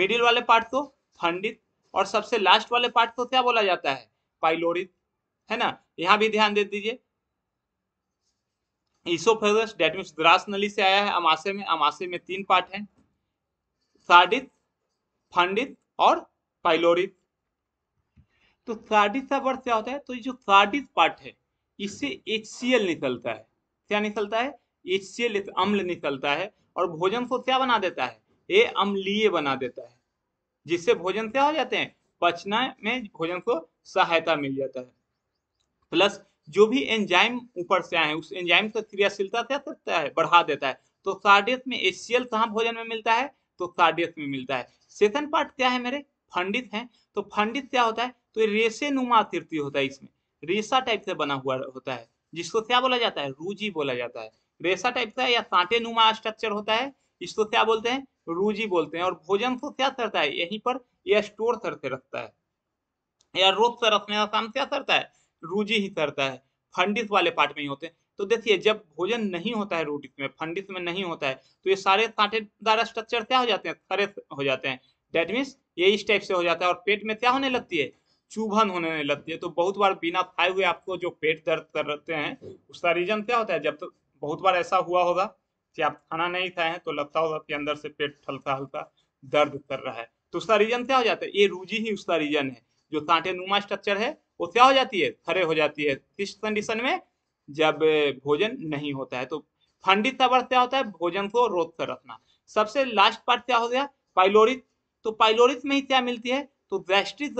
मिडिल वाले पार्ट को फंडित और सबसे लास्ट वाले पार्ट को क्या बोला जाता है पाइलोरित है ना यहाँ भी ध्यान दे दीजिए इसोफेगस डेट मीन्स नली से आया है अमाशे में अमाशे में तीन पार्ट हैं साडित फंडित और पाइलोरित तो साडित का वर्ड क्या होता है तो ये जो साडित पार्ट है इससे एच निकलता है क्या निकलता है एच अम्ल निकलता है और भोजन को क्या बना देता है ये अम्लीय बना देता है जिससे भोजन क्या हो जाते हैं पचना में भोजन को सहायता मिल जाता है प्लस जो भी एंजाइम ऊपर से आए उस एंजाइम का क्रियाशीलता क्या करता है बढ़ा देता है तो कार्डियस में एशियल कहाँ भोजन में मिलता है तो कार्डियस में मिलता है सेकंड पार्ट क्या है मेरे फंडित है तो फंडित क्या होता है तो रेसे नुमा आकृति होता है इसमें रेसा टाइप से बना हुआ होता है जिसको क्या बोला जाता है रूजी बोला जाता है रेशा टाइप का या सांटे नुमा स्ट्रक्चर होता है इसको क्या बोलते हैं रूजी बोलते हैं और भोजन को क्या करता है यहीं पर यह स्टोर करके रखता है या रोप से रखने का काम क्या करता है रूजी ही करता है फंडिस वाले पार्ट में ही होते हैं तो देखिए जब भोजन नहीं होता है रूटिस में फंडिस में नहीं होता है तो ये सारे कांटेदार स्ट्रक्चर क्या हो जाते हैं खरे हो जाते हैं डेट मीन्स ये इस टाइप से हो जाता है और पेट में क्या होने लगती है चुभन होने लगती है तो बहुत बार बिना खाए हुए आपको जो पेट दर्द कर रहते हैं उसका रीजन क्या होता है जब तक तो बहुत बार ऐसा हुआ होगा कि आप खाना नहीं खाए हैं तो लगता होगा कि अंदर से पेट हल्का हल्का दर्द कर रहा है तो उसका रीजन क्या हो जाता है ये रूजी ही उसका रीजन है जो कांटे नुमा स्ट्रक्चर है वो क्या हो जाती है खरे हो जाती है किस कंडीशन में जब भोजन नहीं होता है तो फंडित का वर्ग क्या होता है भोजन को रोक कर रखना सबसे लास्ट पार्ट क्या हो गया पाइलोरिथ तो पाइलोरिथ में ही क्या मिलती है तो गैस्ट्रिक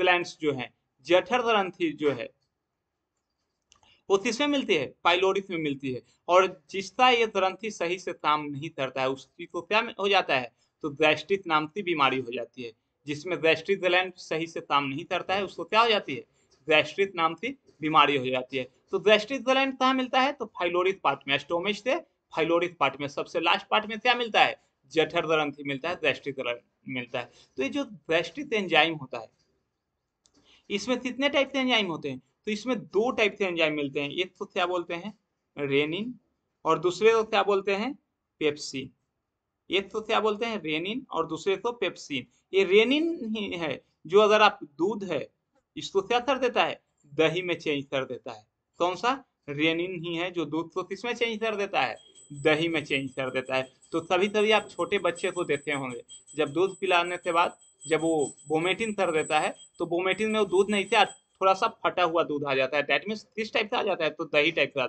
ग्लैंड जो है जठर ग्रंथि जो है वो किसमें मिलती है पाइलोरिस में मिलती है और जिसका ये ग्रंथि सही से काम नहीं करता है उसकी को क्या हो जाता है तो गैस्ट्रिक नाम की बीमारी हो जाती है जिसमें गैस्ट्रिक ग्लैंड सही से काम नहीं करता है उसको क्या हो जाती है गैस्ट्रिक नाम की बीमारी हो जाती है तो गैस्ट्रिक ग्लैंड कहाँ मिलता है तो फाइलोरिक पार्ट में एस्टोमिक से फाइलोरिक पार्ट में सबसे लास्ट पार्ट में क्या मिलता है जठर ग्रंथि मिलता है गैस्ट्रिक ग्लैंड मिलता है तो ये जो गैस्ट्रिक एंजाइम होता है इसमें कितने टाइप के एंजाइम होते हैं तो इसमें दो टाइप के एंजाइम मिलते हैं एक तो क्या बोलते हैं रेनिन और दूसरे को तो क्या बोलते हैं पेप्सिन एक तो क्या बोलते हैं रेनिन और दूसरे को तो पेप्सिन ये रेनिन ही है जो अगर आप दूध है इसको क्या कर देता है दही में चेंज कर देता है कौन सा रेनिन ही है जो दूध को किसमें चेंज कर देता है दही में चेंज कर देता है तो कभी कभी आप छोटे बच्चे को देते होंगे जब दूध पिलाने के बाद जब वो बोमेटिन कर देता है तो बोमेटिन में वो दूध नहीं था थोड़ा सा फटा हुआ दूध आ जाता है दैट मीन्स किस टाइप का आ जाता है तो दही टाइप का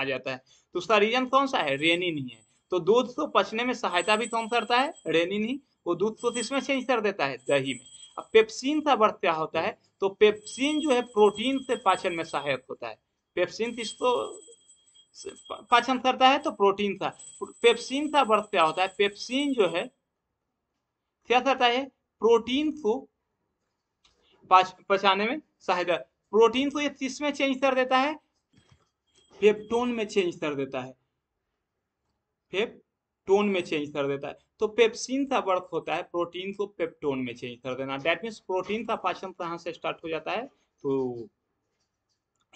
आ जाता है तो उसका रीजन कौन सा है रेनी नहीं है तो दूध तो पचने में सहायता भी कम करता है रेनी नहीं वो दूध तो किसमें चेंज कर देता है दही में अब पेप्सिन का वर्त क्या होता है तो पेप्सिन जो है प्रोटीन से पाचन में सहायक होता है पेप्सिन किसको पाचन करता है तो प्रोटीन का पेप्सिन का वर्त क्या होता है पेप्सिन जो है क्या करता है प्रोटीन को पहचाने में सहायता प्रोटीन को ये किस में चेंज कर देता है पेप्टोन में चेंज कर देता है पेप्टोन में चेंज कर देता है तो पेप्सिन का बर्थ होता है प्रोटीन को पेप्टोन में चेंज कर देना डेट मीन्स प्रोटीन का पाचन कहाँ से स्टार्ट हो जाता है तो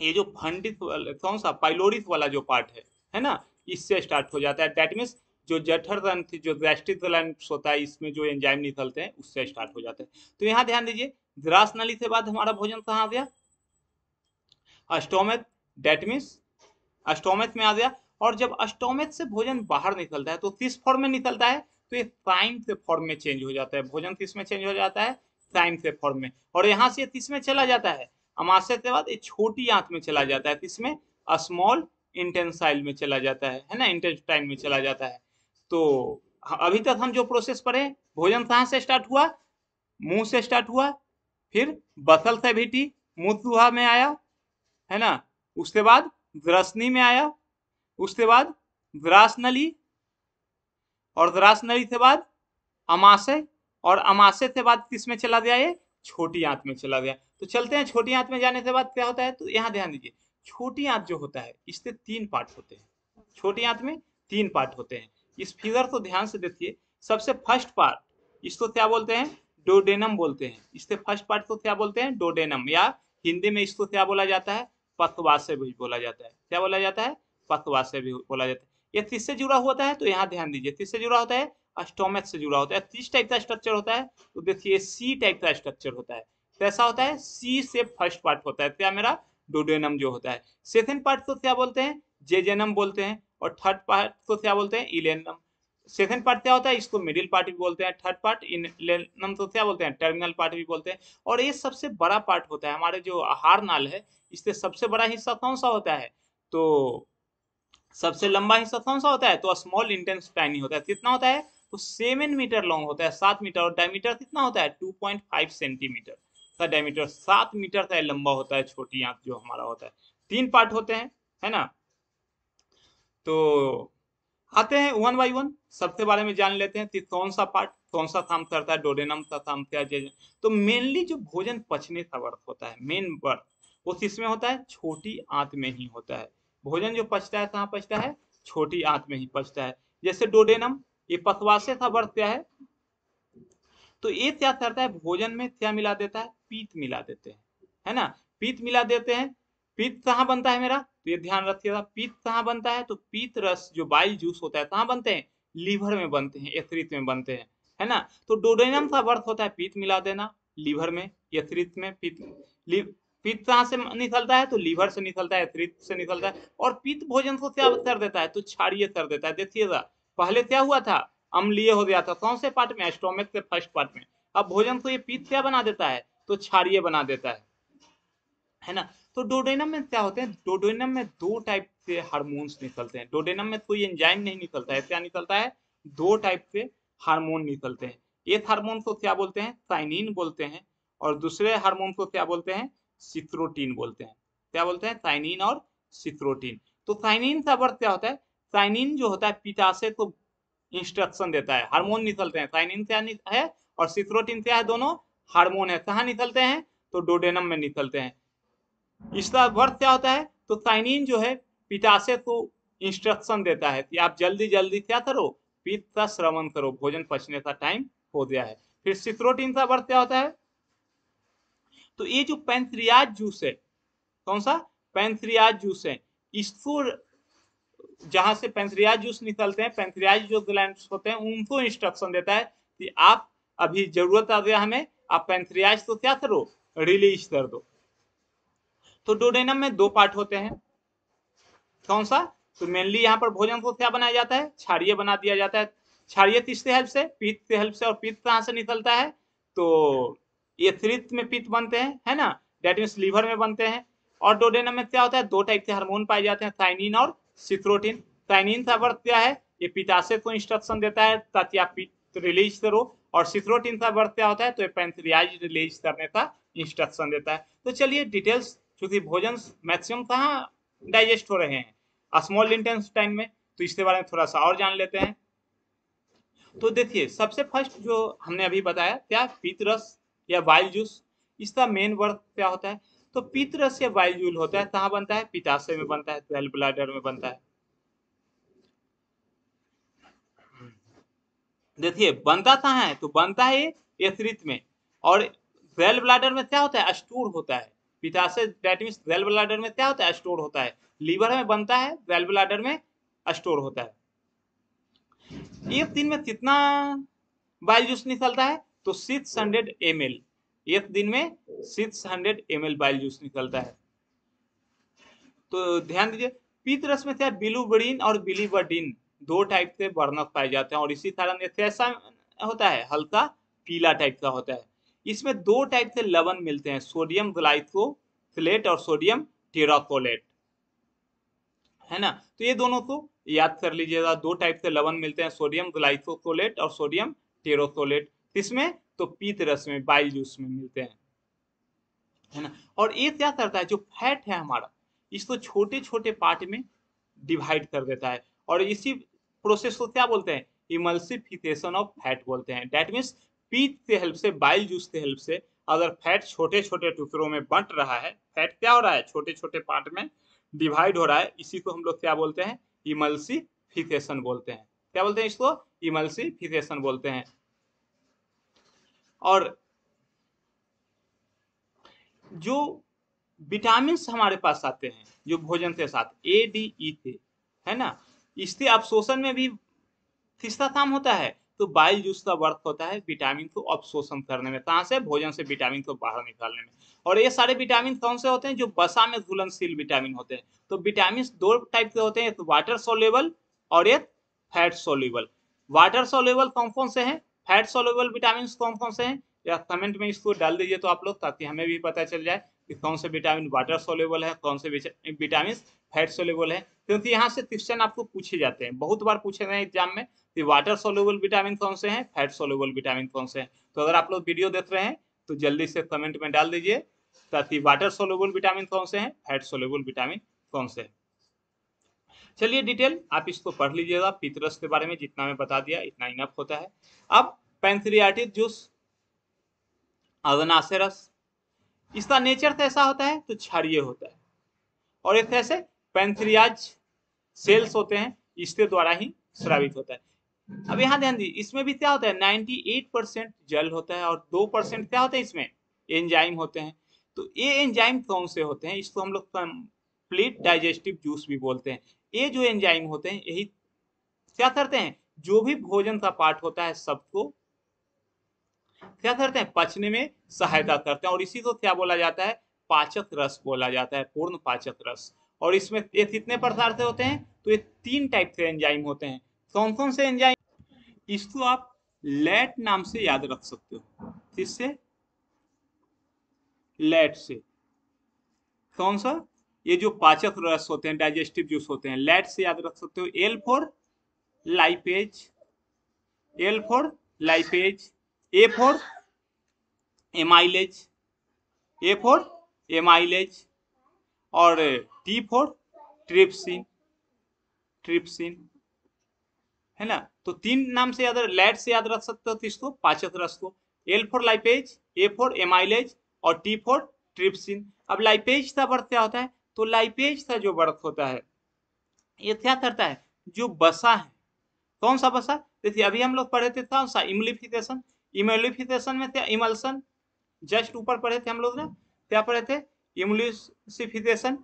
ये जो फंडित कौन सा पाइलोरिस वाला जो पार्ट है है ना इससे स्टार्ट हो जाता है डेट मीन्स जो जठर ग्रंथ जो गैस्ट्रिक ग्लैंड होता है इसमें जो एंजाइम निकलते हैं उससे स्टार्ट हो जाते हैं तो यहाँ ध्यान दीजिए ग्रास नली से बाद हमारा भोजन कहाँ आ गया अष्टोमेथ डेट मीन्स अष्टोमेथ में आ गया और जब अष्टोमेथ से भोजन बाहर निकलता है तो किस फॉर्म में निकलता है तो ये प्राइम से फॉर्म में चेंज हो जाता है भोजन किस में चेंज हो जाता है प्राइम से फॉर्म में और यहाँ से किस में चला जाता है अमाशय के बाद ये छोटी आंत में चला जाता है किसमें स्मॉल इंटेंसाइल में चला जाता है है ना इंटेस्टाइन में चला जाता है तो अभी तक हम जो प्रोसेस पढ़े भोजन कहाँ से स्टार्ट हुआ मुंह से स्टार्ट हुआ फिर बसल से भीटी टी मुसुहा में आया है ना उसके बाद द्रसनी में आया उसके बाद द्रासनली और द्रासनली से बाद अमाशय और अमाशय से बाद किस में चला गया ये छोटी आंत में चला गया तो चलते हैं छोटी आंत में जाने से बाद क्या होता है तो यहाँ ध्यान दीजिए छोटी आंत जो होता है इससे तीन पार्ट होते हैं छोटी आंत में तीन पार्ट होते हैं इस फिगर को तो ध्यान से देखिए सबसे फर्स्ट पार्ट इसको क्या बोलते हैं डोडेनम बोलते हैं इसके फर्स्ट पार्ट को क्या बोलते हैं डोडेनम या हिंदी में इसको क्या बोला जाता है पथवास्य भी बोला जाता है क्या बोला जाता है पथवास्य भी बोला जाता है ये किससे जुड़ा होता है तो यहाँ ध्यान दीजिए किससे जुड़ा होता है स्टोमेक से जुड़ा होता है किस टाइप का स्ट्रक्चर होता है तो देखिए सी टाइप का स्ट्रक्चर होता है कैसा तो होता है सी से फर्स्ट पार्ट होता है तो क्या मेरा डोडेनम जो होता है सेकेंड पार्ट को क्या बोलते हैं जेजेनम बोलते हैं और थर्ड पार्ट को क्या बोलते हैं इलेनम सेकेंड पार्ट क्या होता है इसको मिडिल पार्ट भी बोलते हैं थर्ड पार्ट इन लेनम तो क्या बोलते हैं टर्मिनल पार्ट भी बोलते हैं और ये सबसे बड़ा पार्ट होता है हमारे जो आहार नाल है इससे सबसे बड़ा हिस्सा कौन सा होता है तो सबसे लंबा हिस्सा कौन सा होता है तो स्मॉल इंटेंस टाइनी होता है कितना होता है तो सेवन मीटर लॉन्ग होता है सात मीटर और डायमीटर कितना होता है टू पॉइंट फाइव सेंटीमीटर का तो डायमीटर सात मीटर का लंबा होता है छोटी आंख जो हमारा होता है तीन पार्ट होते हैं है ना तो आते हैं वन बाई वन सबसे बारे में जान लेते हैं कौन सा पार्ट कौन सा थाम्स करता है डोडेनम तथाम्थिया तो मेनली जो भोजन पचने का वर्थ होता है मेन वर्थ वो किसमें होता है छोटी आंत में ही होता है भोजन जो पचता है कहाँ पचता है छोटी आंत में ही पचता है जैसे डोडेनम ये पथवासे था वर्थ क्या है तो ये क्या करता है भोजन में क्या मिला देता है पीत मिला देते हैं है ना पीत मिला देते हैं पीत कहाँ बनता है मेरा तो ये ध्यान रखिएगा पीत कहाँ बनता है तो पीत रस जो बाइल जूस होता है कहाँ बनते हैं लीवर में बनते हैं यथरित में बनते हैं है ना तो डोडेनम का वर्थ होता है पीत मिला देना लीवर में यथरित में पीत पीत कहाँ से निकलता है तो लीवर से निकलता है यथरित से निकलता है और पीत भोजन को क्या कर देता है तो क्षारिय कर देता है देखिएगा पहले क्या हुआ था अम्लीय हो गया था कौन से पार्ट में एस्ट्रोमेक के फर्स्ट पार्ट में अब भोजन को ये पीत क्या बना देता है तो क्षारिय बना देता है है ना तो डोडेनम में क्या होते हैं डोडेनम में दो टाइप के हार्मोन्स निकलते हैं डोडेनम में कोई तो एंजाइम नहीं निकलता है क्या निकलता है दो टाइप के हार्मोन निकलते हैं एक हार्मोन को क्या बोलते हैं साइनिन बोलते हैं और दूसरे हार्मोन को क्या बोलते हैं सित्रोटीन बोलते हैं क्या बोलते हैं साइनिन और सित्रोटीन तो साइनिन का वर्ग क्या होता है साइनिन जो होता है पिटासे को इंस्ट्रक्शन देता है हार्मोन निकलते हैं साइनिन क्या है और सित्रोटीन क्या है दोनों हार्मोन है कहाँ निकलते हैं तो डोडेनम में निकलते हैं इसका वर्थ क्या होता है तो साइनिन जो है पिताशय को इंस्ट्रक्शन देता है कि आप जल्दी जल्दी क्या करो पीत का श्रवण करो भोजन पचने का टाइम हो गया है फिर सित्रोटिन का वर्थ क्या होता है तो ये जो पैंथ्रियाज जूस है कौन सा पैंथ्रियाज जूस है इसको जहां से पैंथ्रियाज जूस निकलते हैं पैंथरियाज जो ग्लैंड होते हैं उनको इंस्ट्रक्शन देता है कि आप अभी जरूरत आ गया हमें आप पैंथ्रियाज तो क्या करो रिलीज कर दो तो डोडेनम में दो पार्ट होते हैं कौन सा तो मेनली यहाँ पर भोजन को क्या बनाया जाता है क्षारिय बना दिया जाता है क्षारिय किस हेल्प से पीत के हेल्प से और पीत कहाँ से निकलता है तो ये थ्रित में पीत बनते हैं है ना डेट मीन लीवर में बनते हैं और डोडेनम में क्या होता है दो टाइप के हार्मोन पाए जाते हैं थाइनिन और सिथ्रोटिन थाइनिन का वर्ग क्या है ये पिताशे को इंस्ट्रक्शन देता है ताकि आप पीत रिलीज करो और सिथ्रोटिन का वर्ग क्या होता है तो ये पेंथ्रियाज रिलीज करने का इंस्ट्रक्शन देता है तो चलिए डिटेल्स क्योंकि भोजन मैक्सिमम कहाँ डाइजेस्ट हो रहे हैं स्मॉल इंटेंस टाइम में तो इसके बारे में थोड़ा सा और जान लेते हैं तो देखिए सबसे फर्स्ट जो हमने अभी बताया क्या पीतरस या वाइल जूस इसका मेन वर्क क्या होता है तो पीतरस या वाइल जूल होता है कहाँ बनता है पिताशय में बनता है ट्वेल्व ब्लाडर में बनता है देखिए बनता कहाँ है तो बनता है यथरित में और ट्वेल्व ब्लाडर में क्या होता है स्टोर होता है पिताशयटिस वेल्व ब्लाडर में क्या होता है स्टोर होता है लीवर में बनता है वेल्व में स्टोर होता है तो एक दिन में कितना बाइल जूस निकलता है तो सिक्स हंड्रेड एम एल एक दिन में six hundred M L bile juice निकलता है तो ध्यान दीजिए पित्त रस में क्या बिलुबरीन और बिलीबडीन दो टाइप के बर्नस पाए जाते हैं और इसी कारण होता है हल्का पीला टाइप का होता है इसमें दो टाइप के लवन मिलते हैं सोडियम फ्लेट और सोडियम टेराकोलेट है ना तो ये दोनों को याद कर लीजिएगा दो टाइप के लवन मिलते हैं सोडियम ग्लाइथोकोलेट और सोडियम टेरोकोलेट इसमें तो पीत रस में बाइल जूस में मिलते हैं है ना और ये क्या करता है जो फैट है हमारा इसको छोटे छोटे पार्ट में डिवाइड कर देता है और इसी प्रोसेस को क्या बोलते हैं इमल्सिफिकेशन ऑफ फैट बोलते हैं डेट मीन्स पीत के हेल्प से बाइल जूस के हेल्प से अगर फैट छोटे छोटे टुकड़ों में बंट रहा है फैट क्या हो रहा है छोटे छोटे पार्ट में डिवाइड हो रहा है इसी को हम लोग क्या बोलते हैं इमल्सिफिकेशन बोलते हैं क्या बोलते हैं इसको इमल्सिफिकेशन बोलते हैं और जो विटामिन हमारे पास आते हैं जो भोजन के साथ ए डी ई थे है ना इससे अवशोषण में भी फिस्ता काम होता है तो बाइल जूस का वर्क होता है विटामिन को अपशोषण करने में कहाँ से भोजन से विटामिन को बाहर निकालने में और ये सारे विटामिन कौन से होते हैं जो बसा में घुलनशील विटामिन होते हैं तो विटामिन दो टाइप के होते हैं तो वाटर सोलेबल और एक फैट सोलेबल वाटर सोलेबल कौन कौन से है फैट सोलेबल विटामिन कौन कौन से है या कमेंट में इसको डाल दीजिए तो आप लोग ताकि हमें भी पता चल जाए कि कौन से विटामिन वाटर सोलेबल है कौन से विटामिन फैट सोलेबल है क्योंकि यहाँ से क्वेश्चन आपको पूछे जाते हैं बहुत बार पूछे गए एग्जाम में कि वाटर सोल्यूबल विटामिन कौन से हैं फैट सोल्यूबल विटामिन कौन से हैं तो अगर आप लोग वीडियो देख रहे हैं तो जल्दी से कमेंट में डाल दीजिए ताकि वाटर सोल्यूबल विटामिन कौन से हैं फैट सोल्यूबल विटामिन कौन से चलिए डिटेल आप इसको पढ़ लीजिएगा पितरस के बारे में जितना मैं बता दिया इतना इनफ होता है अब पेंथ्रियाटिस जूस अदनासे रस इसका नेचर तो ऐसा होता है तो क्षारिय होता है और एक तरह से पेंथ्रियाज सेल्स होते हैं इसके द्वारा ही स्रावित होता है अब यहाँ ध्यान दीजिए इसमें भी क्या होता है 98 परसेंट जल होता है और दो परसेंट क्या होता है इसमें एंजाइम होते हैं तो ये एंजाइम कौन से होते हैं इसको हम लोग कंप्लीट डाइजेस्टिव जूस भी बोलते हैं ये जो एंजाइम होते हैं यही क्या करते हैं जो भी भोजन का पार्ट होता है सबको क्या करते हैं पचने में सहायता करते हैं और इसी को क्या बोला जाता है पाचक रस बोला जाता है पूर्ण पाचक रस और इसमें ये कितने प्रकार से होते हैं तो ये तीन टाइप से एंजाइम होते हैं कौन कौन से एंजाइम इसको आप लेट नाम से याद रख सकते हो किससे लेट से कौन सा ये जो पाचक रस होते हैं डाइजेस्टिव जूस होते हैं लेट से याद रख सकते हो L four lipase L four lipase A four amylase A four amylase और टी फोर ट्रिप्सिन ट्रिप्सिन है ना तो तीन नाम से याद लैड से याद रख सकते हो तो इसको पाचक रस को L four lipase A four amylase और टी फोर ट्रिप्सिन अब लाइपेज था बर्थ क्या होता है तो लाइपेज था जो बर्थ होता है ये क्या करता है जो बसा है कौन सा बसा देखिए अभी हम लोग पढ़े थे कौन सा इमलिफिकेशन इमोलिफिकेशन में थे इमल्सन जस्ट ऊपर पढ़े थे हम लोग ना क्या पढ़े थे इमुलिसिफिकेशन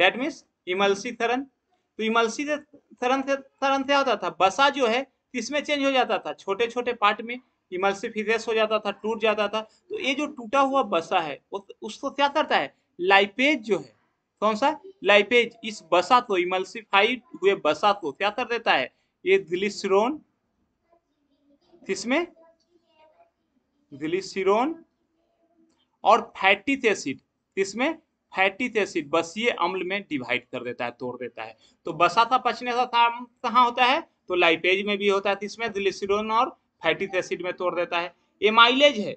डेट मीन्स इमल्सीथरन तो थरन से थरन से होता था बसा जो है इसमें चेंज हो जाता था छोटे छोटे पार्ट में इमल्सिफिकेस हो जाता था टूट जाता था तो ये जो टूटा हुआ बसा है तो, उसको क्या करता है लाइपेज जो है कौन सा लाइपेज इस बसा को इमल्सिफाइड हुए बसा को क्या कर देता है ये दिलिसरोन किसमें दिलिसरोन और फैटिक एसिड इसमें फैटिक एसिड बसीय अम्ल में डिवाइड कर देता है तोड़ देता है तो बसा था पचने का काम कहाँ होता है तो लाइपेज में भी होता है तो इसमें ग्लिसरोन और फैटिक एसिड में तोड़ देता है एमाइलेज है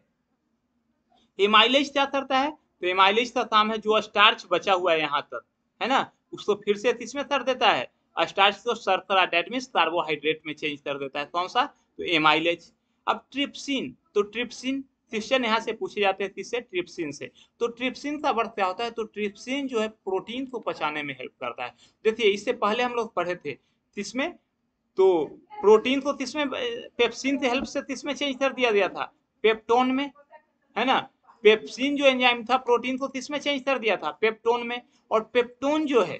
एमाइलेज क्या करता है तो एमाइलेज का काम है जो स्टार्च बचा हुआ है यहाँ तक है ना उसको फिर से इसमें तर देता है स्टार्च को सरसरा डेट मीन कार्बोहाइड्रेट में चेंज कर देता है कौन सा तो एमाइलेज अब ट्रिप्सिन तो ट्रिप्सिन क्वेश्चन यहाँ से पूछे जाते हैं किससे ट्रिप्सिन से तो ट्रिप्सिन का वर्थ क्या होता है तो ट्रिप्सिन जो है प्रोटीन को पचाने में हेल्प करता है देखिए इससे पहले हम लोग पढ़े थे किसमें तो प्रोटीन को किसमें पेप्सिन से हेल्प से किसमें चेंज कर दिया गया था पेप्टोन में है ना पेप्सिन जो एंजाइम था प्रोटीन को किसमें चेंज कर दिया था पेप्टोन में और पेप्टोन जो है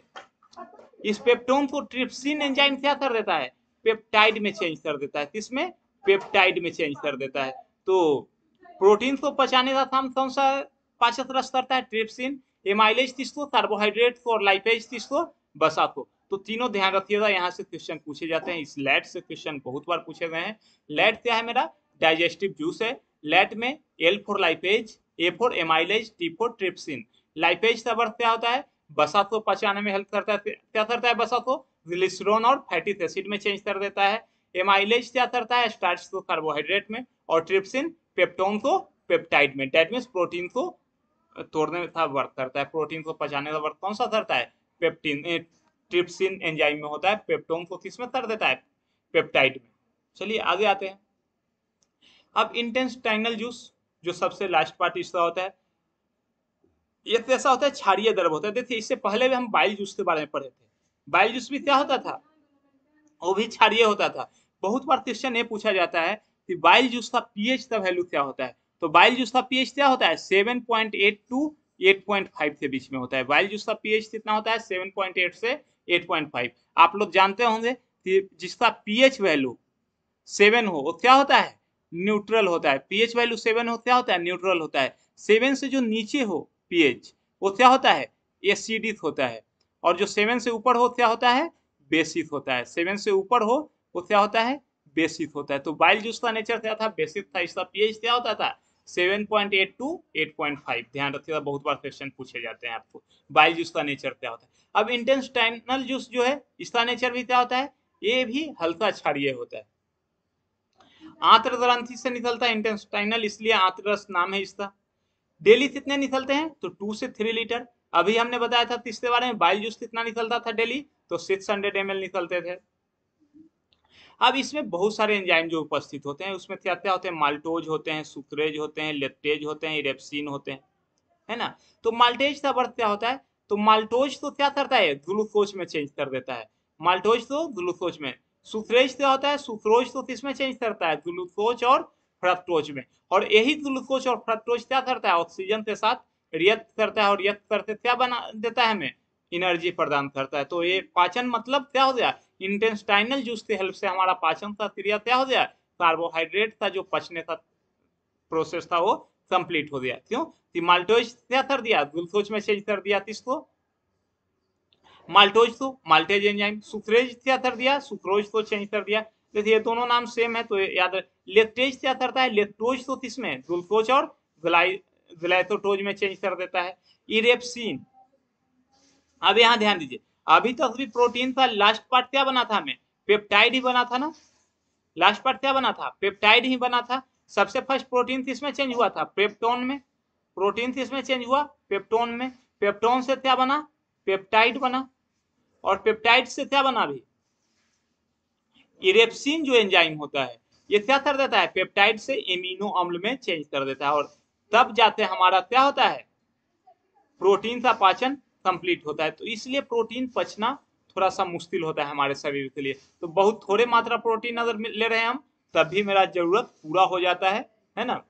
इस पेप्टोन को ट्रिप्सिन एंजाइम क्या कर देता है पेप्टाइड में चेंज कर देता है किसमें पेप्टाइड में चेंज कर देता है तो प्रोटीन्स को पचाने का काम कौन सा पाचच रस करता है ट्रिप्सिन एमाइलेज तीस को कार्बोहाइड्रेट को और लाइपेज तीस बसा को तो तीनों ध्यान रखिएगा यहाँ से क्वेश्चन पूछे जाते हैं इस लैट से क्वेश्चन बहुत बार पूछे गए हैं लैट क्या है मेरा डाइजेस्टिव जूस है लैट में L four lipase A four amylase T four trypsin lipase का वर्थ क्या होता है बसा को पचाने में हेल्प करता है क्या करता है बसा को ग्लिसरोन और फैटिक एसिड में चेंज कर देता है एमाइलेज क्या करता है स्टार्च को कार्बोहाइड्रेट में और ट्रिप्सिन पेप्टोन को पेप्टाइड में डेट मीन प्रोटीन को तोड़ने का वर्क करता है प्रोटीन को पचाने का वर्क कौन सा करता है पेप्टीन ट्रिप्सिन एंजाइम में होता है पेप्टोन को किस में कर देता है पेप्टाइड में चलिए आगे आते हैं अब इंटेंसटाइनल जूस जो सबसे लास्ट पार्ट इसका होता है ये कैसा तो होता है क्षारीय द्रव होता है देखिए इससे पहले भी हम बाइल जूस के बारे में पढ़े थे बाइल जूस भी क्या होता था वो भी क्षारीय होता था बहुत बार क्वेश्चन ये पूछा जाता है कि बाइल जूस का पीएच का वैल्यू क्या होता है तो बाइल जूस का पीएच क्या होता है 7.8 टू 8.5 के बीच में होता है बाइल जूस का पीएच कितना होता है 7.8 से 8.5 आप लोग जानते होंगे कि जिसका पीएच वैल्यू सेवन हो वो क्या होता है न्यूट्रल होता है पीएच वैल्यू सेवन हो क्या होता है न्यूट्रल होता है सेवन से जो नीचे हो पीएच वो क्या होता है एसिडिक होता है और जो सेवन से ऊपर हो क्या होता है बेसिक होता है सेवन से ऊपर हो वो क्या होता है बेसिस होता है तो बाइल जूस का नेचर क्या था बेसिस था इसका पीएच क्या होता था 7.8 टू 8.5 ध्यान रखिएगा बहुत बार क्वेश्चन पूछे जाते हैं आपको बाइल जूस का नेचर क्या होता है अब इंटेस्टाइनल जूस जो है इसका नेचर भी क्या होता है ये भी हल्का क्षारीय होता है आंत्र ग्रंथि से निकलता है इंटेस्टाइनल इसलिए आंत्र रस नाम है इसका डेली कितने निकलते हैं तो टू से थ्री लीटर अभी हमने बताया था तीसरे बारे में बाइल जूस कितना निकलता था डेली तो सिक्स हंड्रेड एम निकलते थे अब इसमें बहुत सारे एंजाइम जो उपस्थित होते हैं उसमें क्या क्या होते हैं माल्टोज होते हैं सुक्रेज होते हैं लेप्टेज होते हैं इरेप्सिन होते हैं है ना तो माल्टेज का वर्थ क्या होता है तो माल्टोज तो क्या करता है ग्लूकोज में चेंज कर देता है माल्टोज तो ग्लूकोज में सुक्रेज क्या होता है सुक्रोज तो किसमें चेंज करता है ग्लूकोज और फ्रक्टोज में और यही ग्लूकोज और फ्रक्टोज क्या करता है ऑक्सीजन के साथ रिएक्ट करता है और रिएक्ट करते क्या बना देता है हमें एनर्जी प्रदान करता है तो ये पाचन मतलब क्या हो गया इंटेस्टाइनल जूस के हेल्प से हमारा पाचन था क्रिया क्या हो गया कार्बोहाइड्रेट का जो पचने का प्रोसेस था वो कंप्लीट हो गया क्यों माल्टोज क्या कर दिया ग्लूकोज में चेंज कर दिया किसको माल्टोज तो माल्टेज एंजाइम सुक्रेज क्या कर दिया सुक्रोज को चेंज कर दिया देखिए ये दोनों नाम सेम है तो याद लेक्टेज क्या करता है लेक्टोज तो किसमें ग्लूकोज और ग्लाइथोटोज में चेंज कर देता है इरेप्सिन अब यहाँ ध्यान दीजिए अभी तक तो भी प्रोटीन था लास्ट पार्ट क्या बना था हमें पेप्टाइड ही बना था ना लास्ट पार्ट क्या बना था पेप्टाइड ही बना था सबसे फर्स्ट प्रोटीन किसमें चेंज हुआ था पेप्टोन में प्रोटीन किसमें चेंज हुआ पेप्टोन में पेप्टोन से क्या बना पेप्टाइड बना और पेप्टाइड से क्या बना भी इरेप्सिन जो एंजाइम होता है ये क्या कर देता है पेप्टाइड से एमिनो अम्ल में चेंज कर देता है और तब जाते हमारा क्या होता है प्रोटीन का पाचन कंप्लीट होता है तो इसलिए प्रोटीन पचना थोड़ा सा मुश्किल होता है हमारे शरीर के लिए तो बहुत थोड़े मात्रा प्रोटीन अगर ले रहे हैं हम तब भी मेरा जरूरत पूरा हो जाता है है ना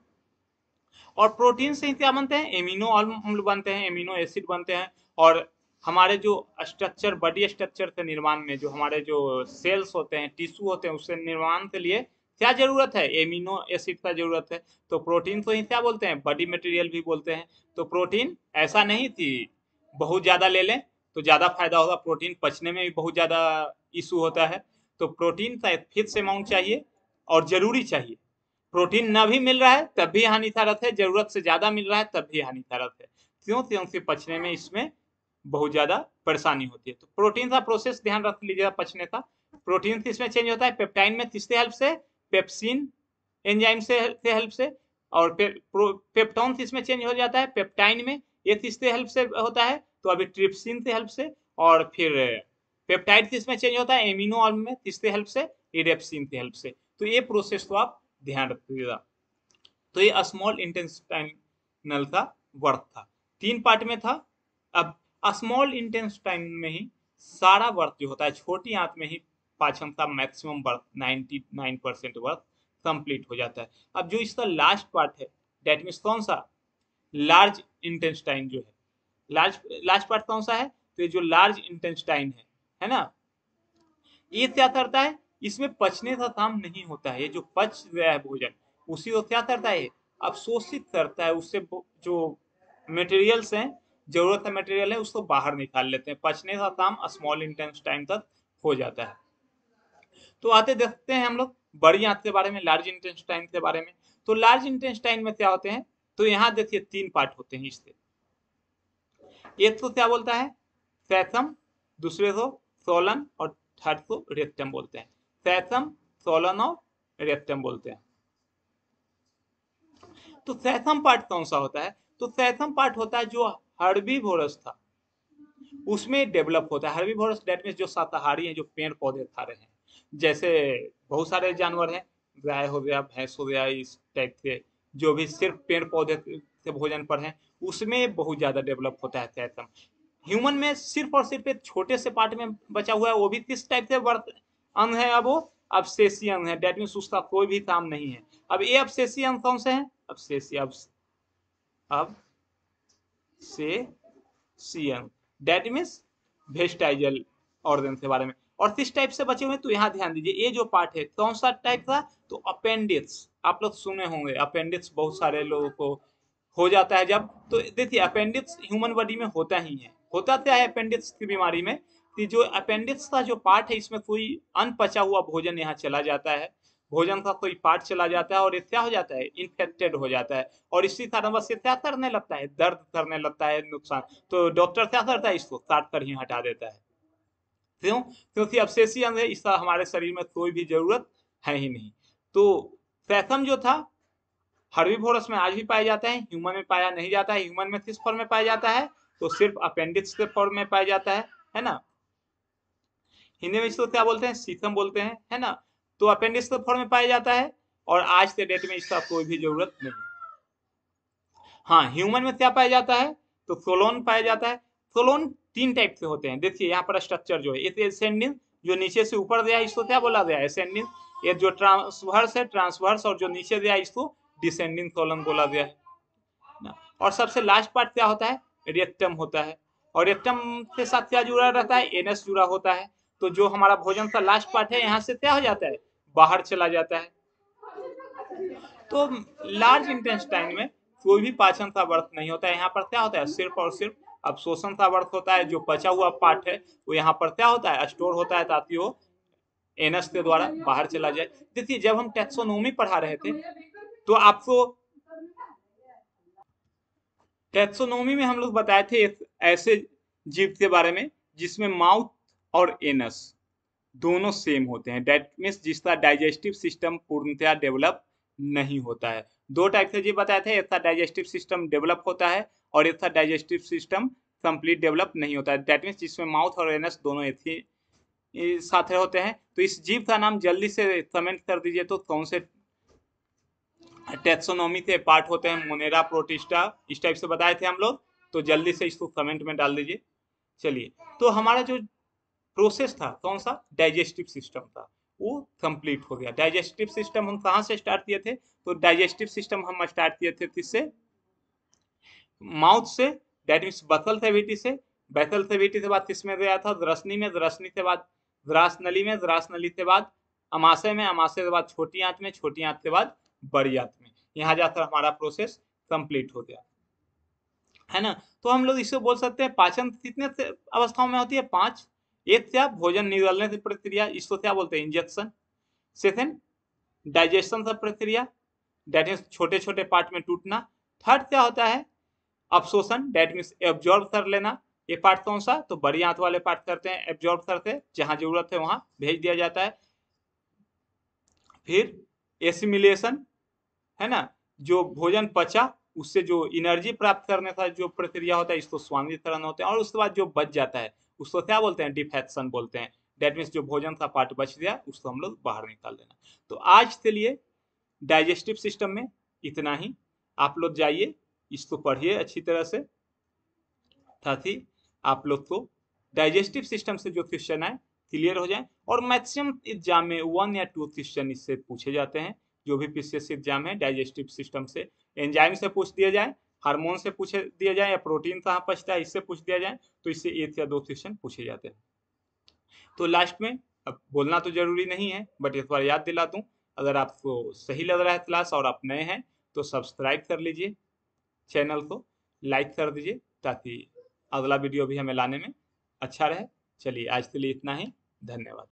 और प्रोटीन से क्या बनते हैं एमिनो अम्ल बनते हैं एमिनो एसिड बनते हैं और हमारे जो स्ट्रक्चर बॉडी स्ट्रक्चर के निर्माण में जो हमारे जो सेल्स होते हैं टिश्यू होते हैं उससे निर्माण के लिए क्या जरूरत है एमिनो एसिड का जरूरत है तो प्रोटीन को ही क्या बोलते हैं बॉडी मटेरियल भी बोलते हैं तो प्रोटीन ऐसा नहीं थी बहुत ज़्यादा ले लें तो ज़्यादा फायदा होगा प्रोटीन पचने में भी बहुत ज़्यादा इशू होता है तो प्रोटीन का फिक्स अमाउंट चाहिए और ज़रूरी चाहिए प्रोटीन ना भी मिल रहा है तब भी हानिकारक है ज़रूरत से ज़्यादा मिल रहा है तब भी हानिकारक है क्यों क्यों से पचने में इसमें बहुत ज़्यादा परेशानी होती है तो प्रोटीन का प्रोसेस ध्यान रख लीजिएगा पचने का प्रोटीन किसमें चेंज होता है पेप्टाइन में किसके हेल्प से पेप्सिन एंजाइम से हेल्प से और पेप्टोन किसमें चेंज हो जाता है पेप्टाइन में ये किसके हेल्प से होता है तो अभी ट्रिप्सिन के हेल्प से और फिर पेप्टाइड किसमें चेंज होता है एमिनो अम्ल में किसके हेल्प से इडेप्सिन के हेल्प से तो ये प्रोसेस को आप ध्यान रखिएगा तो ये स्मॉल इंटेस्टाइनल का वर्थ था तीन पार्ट में था अब स्मॉल इंटेस्टाइन में ही सारा वर्थ जो होता है छोटी आंत में ही पाचन का maximum ninety 99 percent work complete हो जाता है अब जो इसका लास्ट पार्ट है डेट मीन्स कौन सा लार्ज इंटेस्टाइन जो है लार्ज लार्ज पार्ट कौन सा है तो ये जो लार्ज इंटेस्टाइन है है ना ये क्या करता है इसमें पचने का काम नहीं होता है ये जो पच रहा है भोजन उसी को क्या करता है अवशोषित करता है उससे जो मटेरियल्स हैं जरूरत का मटेरियल है उसको बाहर निकाल लेते हैं पचने का काम स्मॉल इंटेस्टाइन तक हो जाता है तो आते देखते हैं हम लोग बड़ी आंत के बारे में लार्ज इंटेस्टाइन के बारे में तो लार्ज इंटेस्टाइन में क्या होते हैं तो यहाँ देखिए तीन पार्ट होते हैं इससे एक तो क्या बोलता है सैसम दूसरे को सोलन और थर्ड को रेप्टम बोलते हैं सैसम सोलन और रेप्टम बोलते हैं तो सैसम पार्ट कौन सा होता है तो सैसम पार्ट होता है जो हरबी भोरस था उसमें डेवलप होता है हरबी भोरस डेट में जो शाकाहारी है जो पेड़ पौधे खा रहे हैं जैसे बहुत सारे जानवर हैं गाय हो गया भैंस हो गया इस टाइप के जो भी सिर्फ पेड़ पौधे से भोजन पर है उसमें बहुत ज़्यादा डेवलप होता है थैथम ह्यूमन में सिर्फ और सिर्फ एक छोटे से पार्ट में बचा हुआ है वो भी किस टाइप से वर्त अंग है अब वो अब अपसेसी अंग है डेट मीन उसका कोई भी काम नहीं है अब ये अब अपसेसी अंग कौन से है अब अपसेसी अब अब से सी अंग डेट मीन्स वेस्टाइजल ऑर्गन के बारे में और किस टाइप से बचे हुए तो यहाँ ध्यान दीजिए ये जो पार्ट है कौन सा टाइप का तो अपेंडिक्स आप लोग सुने होंगे अपेंडिक्स बहुत सारे लोगों को हो जाता है जब तो देखिए अपेंडिक्स ह्यूमन बॉडी में होता ही है होता क्या है अपेंडिक्स की बीमारी में कि जो अपेंडिक्स का जो पार्ट है इसमें कोई अनपचा हुआ भोजन यहाँ चला जाता है भोजन का कोई पार्ट चला जाता है और ये क्या हो जाता है इन्फेक्टेड हो जाता है और इसी कारण बस ये क्या करने लगता है दर्द करने लगता है नुकसान तो डॉक्टर क्या करता है इसको काट कर ही हटा देता है क्यों क्योंकि अवशेषी अंग है इसका हमारे शरीर में कोई भी जरूरत है ही नहीं तो सैसम जो था हर्बीवोरस में आज भी पाया जाता है ह्यूमन में पाया नहीं जाता है ह्यूमन में किस फॉर्म में पाया जाता है तो सिर्फ अपेंडिक्स के फॉर्म में पाया जाता है है ना हिंदी में इसको क्या बोलते हैं सीसम बोलते हैं है ना तो अपेंडिक्स के फॉर्म में पाया जाता है और आज के डेट में इसका कोई भी जरूरत नहीं हाँ ह्यूमन में क्या पाया जाता है तो सोलोन पाया जाता है सोलोन तीन टाइप के होते हैं देखिए यहाँ पर स्ट्रक्चर जो है एक एसेंडिंग जो नीचे से ऊपर गया इसको क्या बोला गया एसेंडिंग ये जो ट्रांसवर्स है ट्रांसवर्स और जो नीचे दिया है इसको डिसेंडिंग कॉलम बोला गया है और सबसे लास्ट पार्ट क्या होता है रेक्टम होता है और रेक्टम के साथ क्या जुड़ा रहता है एनएस जुड़ा होता है तो जो हमारा भोजन का लास्ट पार्ट है यहाँ से क्या हो जाता है बाहर चला जाता है तो लार्ज इंटेस्टाइन में कोई भी पाचन का वर्थ नहीं होता है यहाँ पर क्या होता है सिर्फ और सिर्फ अब शोषण का वर्थ होता है जो बचा हुआ पार्ट है वो यहाँ पर क्या होता है स्टोर होता है ताकि वो एनएस के द्वारा बाहर चला जाए देखिए जब हम टैक्सोनोमी पढ़ा रहे थे तो आपको टैक्सोनोमी में हम लोग बताए थे ऐसे जीव के बारे में जिसमें माउथ और एनस दोनों सेम होते हैं डेट मीन्स जिसका डाइजेस्टिव सिस्टम पूर्णतया डेवलप नहीं होता है दो टाइप से जीव बताए थे था डाइजेस्टिव सिस्टम डेवलप होता है और था डाइजेस्टिव सिस्टम कंप्लीट डेवलप नहीं होता है डेट मीन्स जिसमें माउथ और एनस दोनों साथ होते हैं तो इस जीव का नाम जल्दी से कमेंट कर दीजिए तो कौन से टेक्सोनोमी से पार्ट होते हैं मोनेरा प्रोटिस्टा इस टाइप से बताए थे हम लोग तो जल्दी से इसको कमेंट में डाल दीजिए चलिए तो हमारा जो प्रोसेस था कौन सा डाइजेस्टिव सिस्टम था वो कंप्लीट हो गया डाइजेस्टिव सिस्टम हम कहाँ से स्टार्ट किए थे तो डाइजेस्टिव सिस्टम हम स्टार्ट किए थे किससे माउथ से डेट मीन्स बथल सेविटी से बैथल सेविटी से बाद किसमें गया था द्रसनी में द्रसनी से बाद द्रास नली में द्रास नली के बाद अमाशय में अमाशय के बाद छोटी आंत में छोटी आंत के बाद बड़ी आंत में यहाँ जाकर हमारा प्रोसेस कंप्लीट हो गया है ना तो हम लोग इसको बोल सकते हैं पाचन कितने अवस्थाओं में होती है पांच एक क्या भोजन निगलने की प्रक्रिया इसको क्या बोलते हैं इंजेक्शन सेकेंड डाइजेशन का प्रक्रिया डेट मीन्स छोटे छोटे पार्ट में टूटना थर्ड क्या होता है अब्सोशन डेट मीन्स एब्जॉर्ब कर लेना ये पार्ट कौन सा तो बड़ी आंत वाले पार्ट करते हैं एब्जॉर्ब करते हैं जहां जरूरत है वहां भेज दिया जाता है फिर एसिमिलेशन है ना जो भोजन पचा उससे जो एनर्जी प्राप्त करने का जो प्रक्रिया होता है इसको स्वामीकरण होते हैं और उसके बाद जो बच जाता है उसको क्या बोलते हैं डिफेक्शन बोलते हैं डेट मीन्स जो भोजन का पार्ट बच गया उसको हम लोग बाहर निकाल देना तो आज के लिए डाइजेस्टिव सिस्टम में इतना ही आप लोग जाइए इसको पढ़िए अच्छी तरह से ताकि आप लोग को डाइजेस्टिव सिस्टम से जो क्वेश्चन आए क्लियर हो जाए और मैक्सिमम एग्जाम में वन या टू क्वेश्चन इससे पूछे जाते हैं जो भी पीसीएस एग्जाम है डाइजेस्टिव सिस्टम से एंजाइम से पूछ दिया जाए हार्मोन से पूछ दिया जाए या प्रोटीन कहाँ पछता है इससे पूछ दिया जाए तो इससे एक या दो क्वेश्चन पूछे जाते हैं तो लास्ट में अब बोलना तो जरूरी नहीं है बट एक बार याद दिला दूँ अगर आपको सही लग रहा है क्लास और आप नए हैं तो सब्सक्राइब कर लीजिए चैनल को लाइक कर दीजिए ताकि अगला वीडियो भी हमें लाने में अच्छा रहे चलिए आज के लिए इतना ही धन्यवाद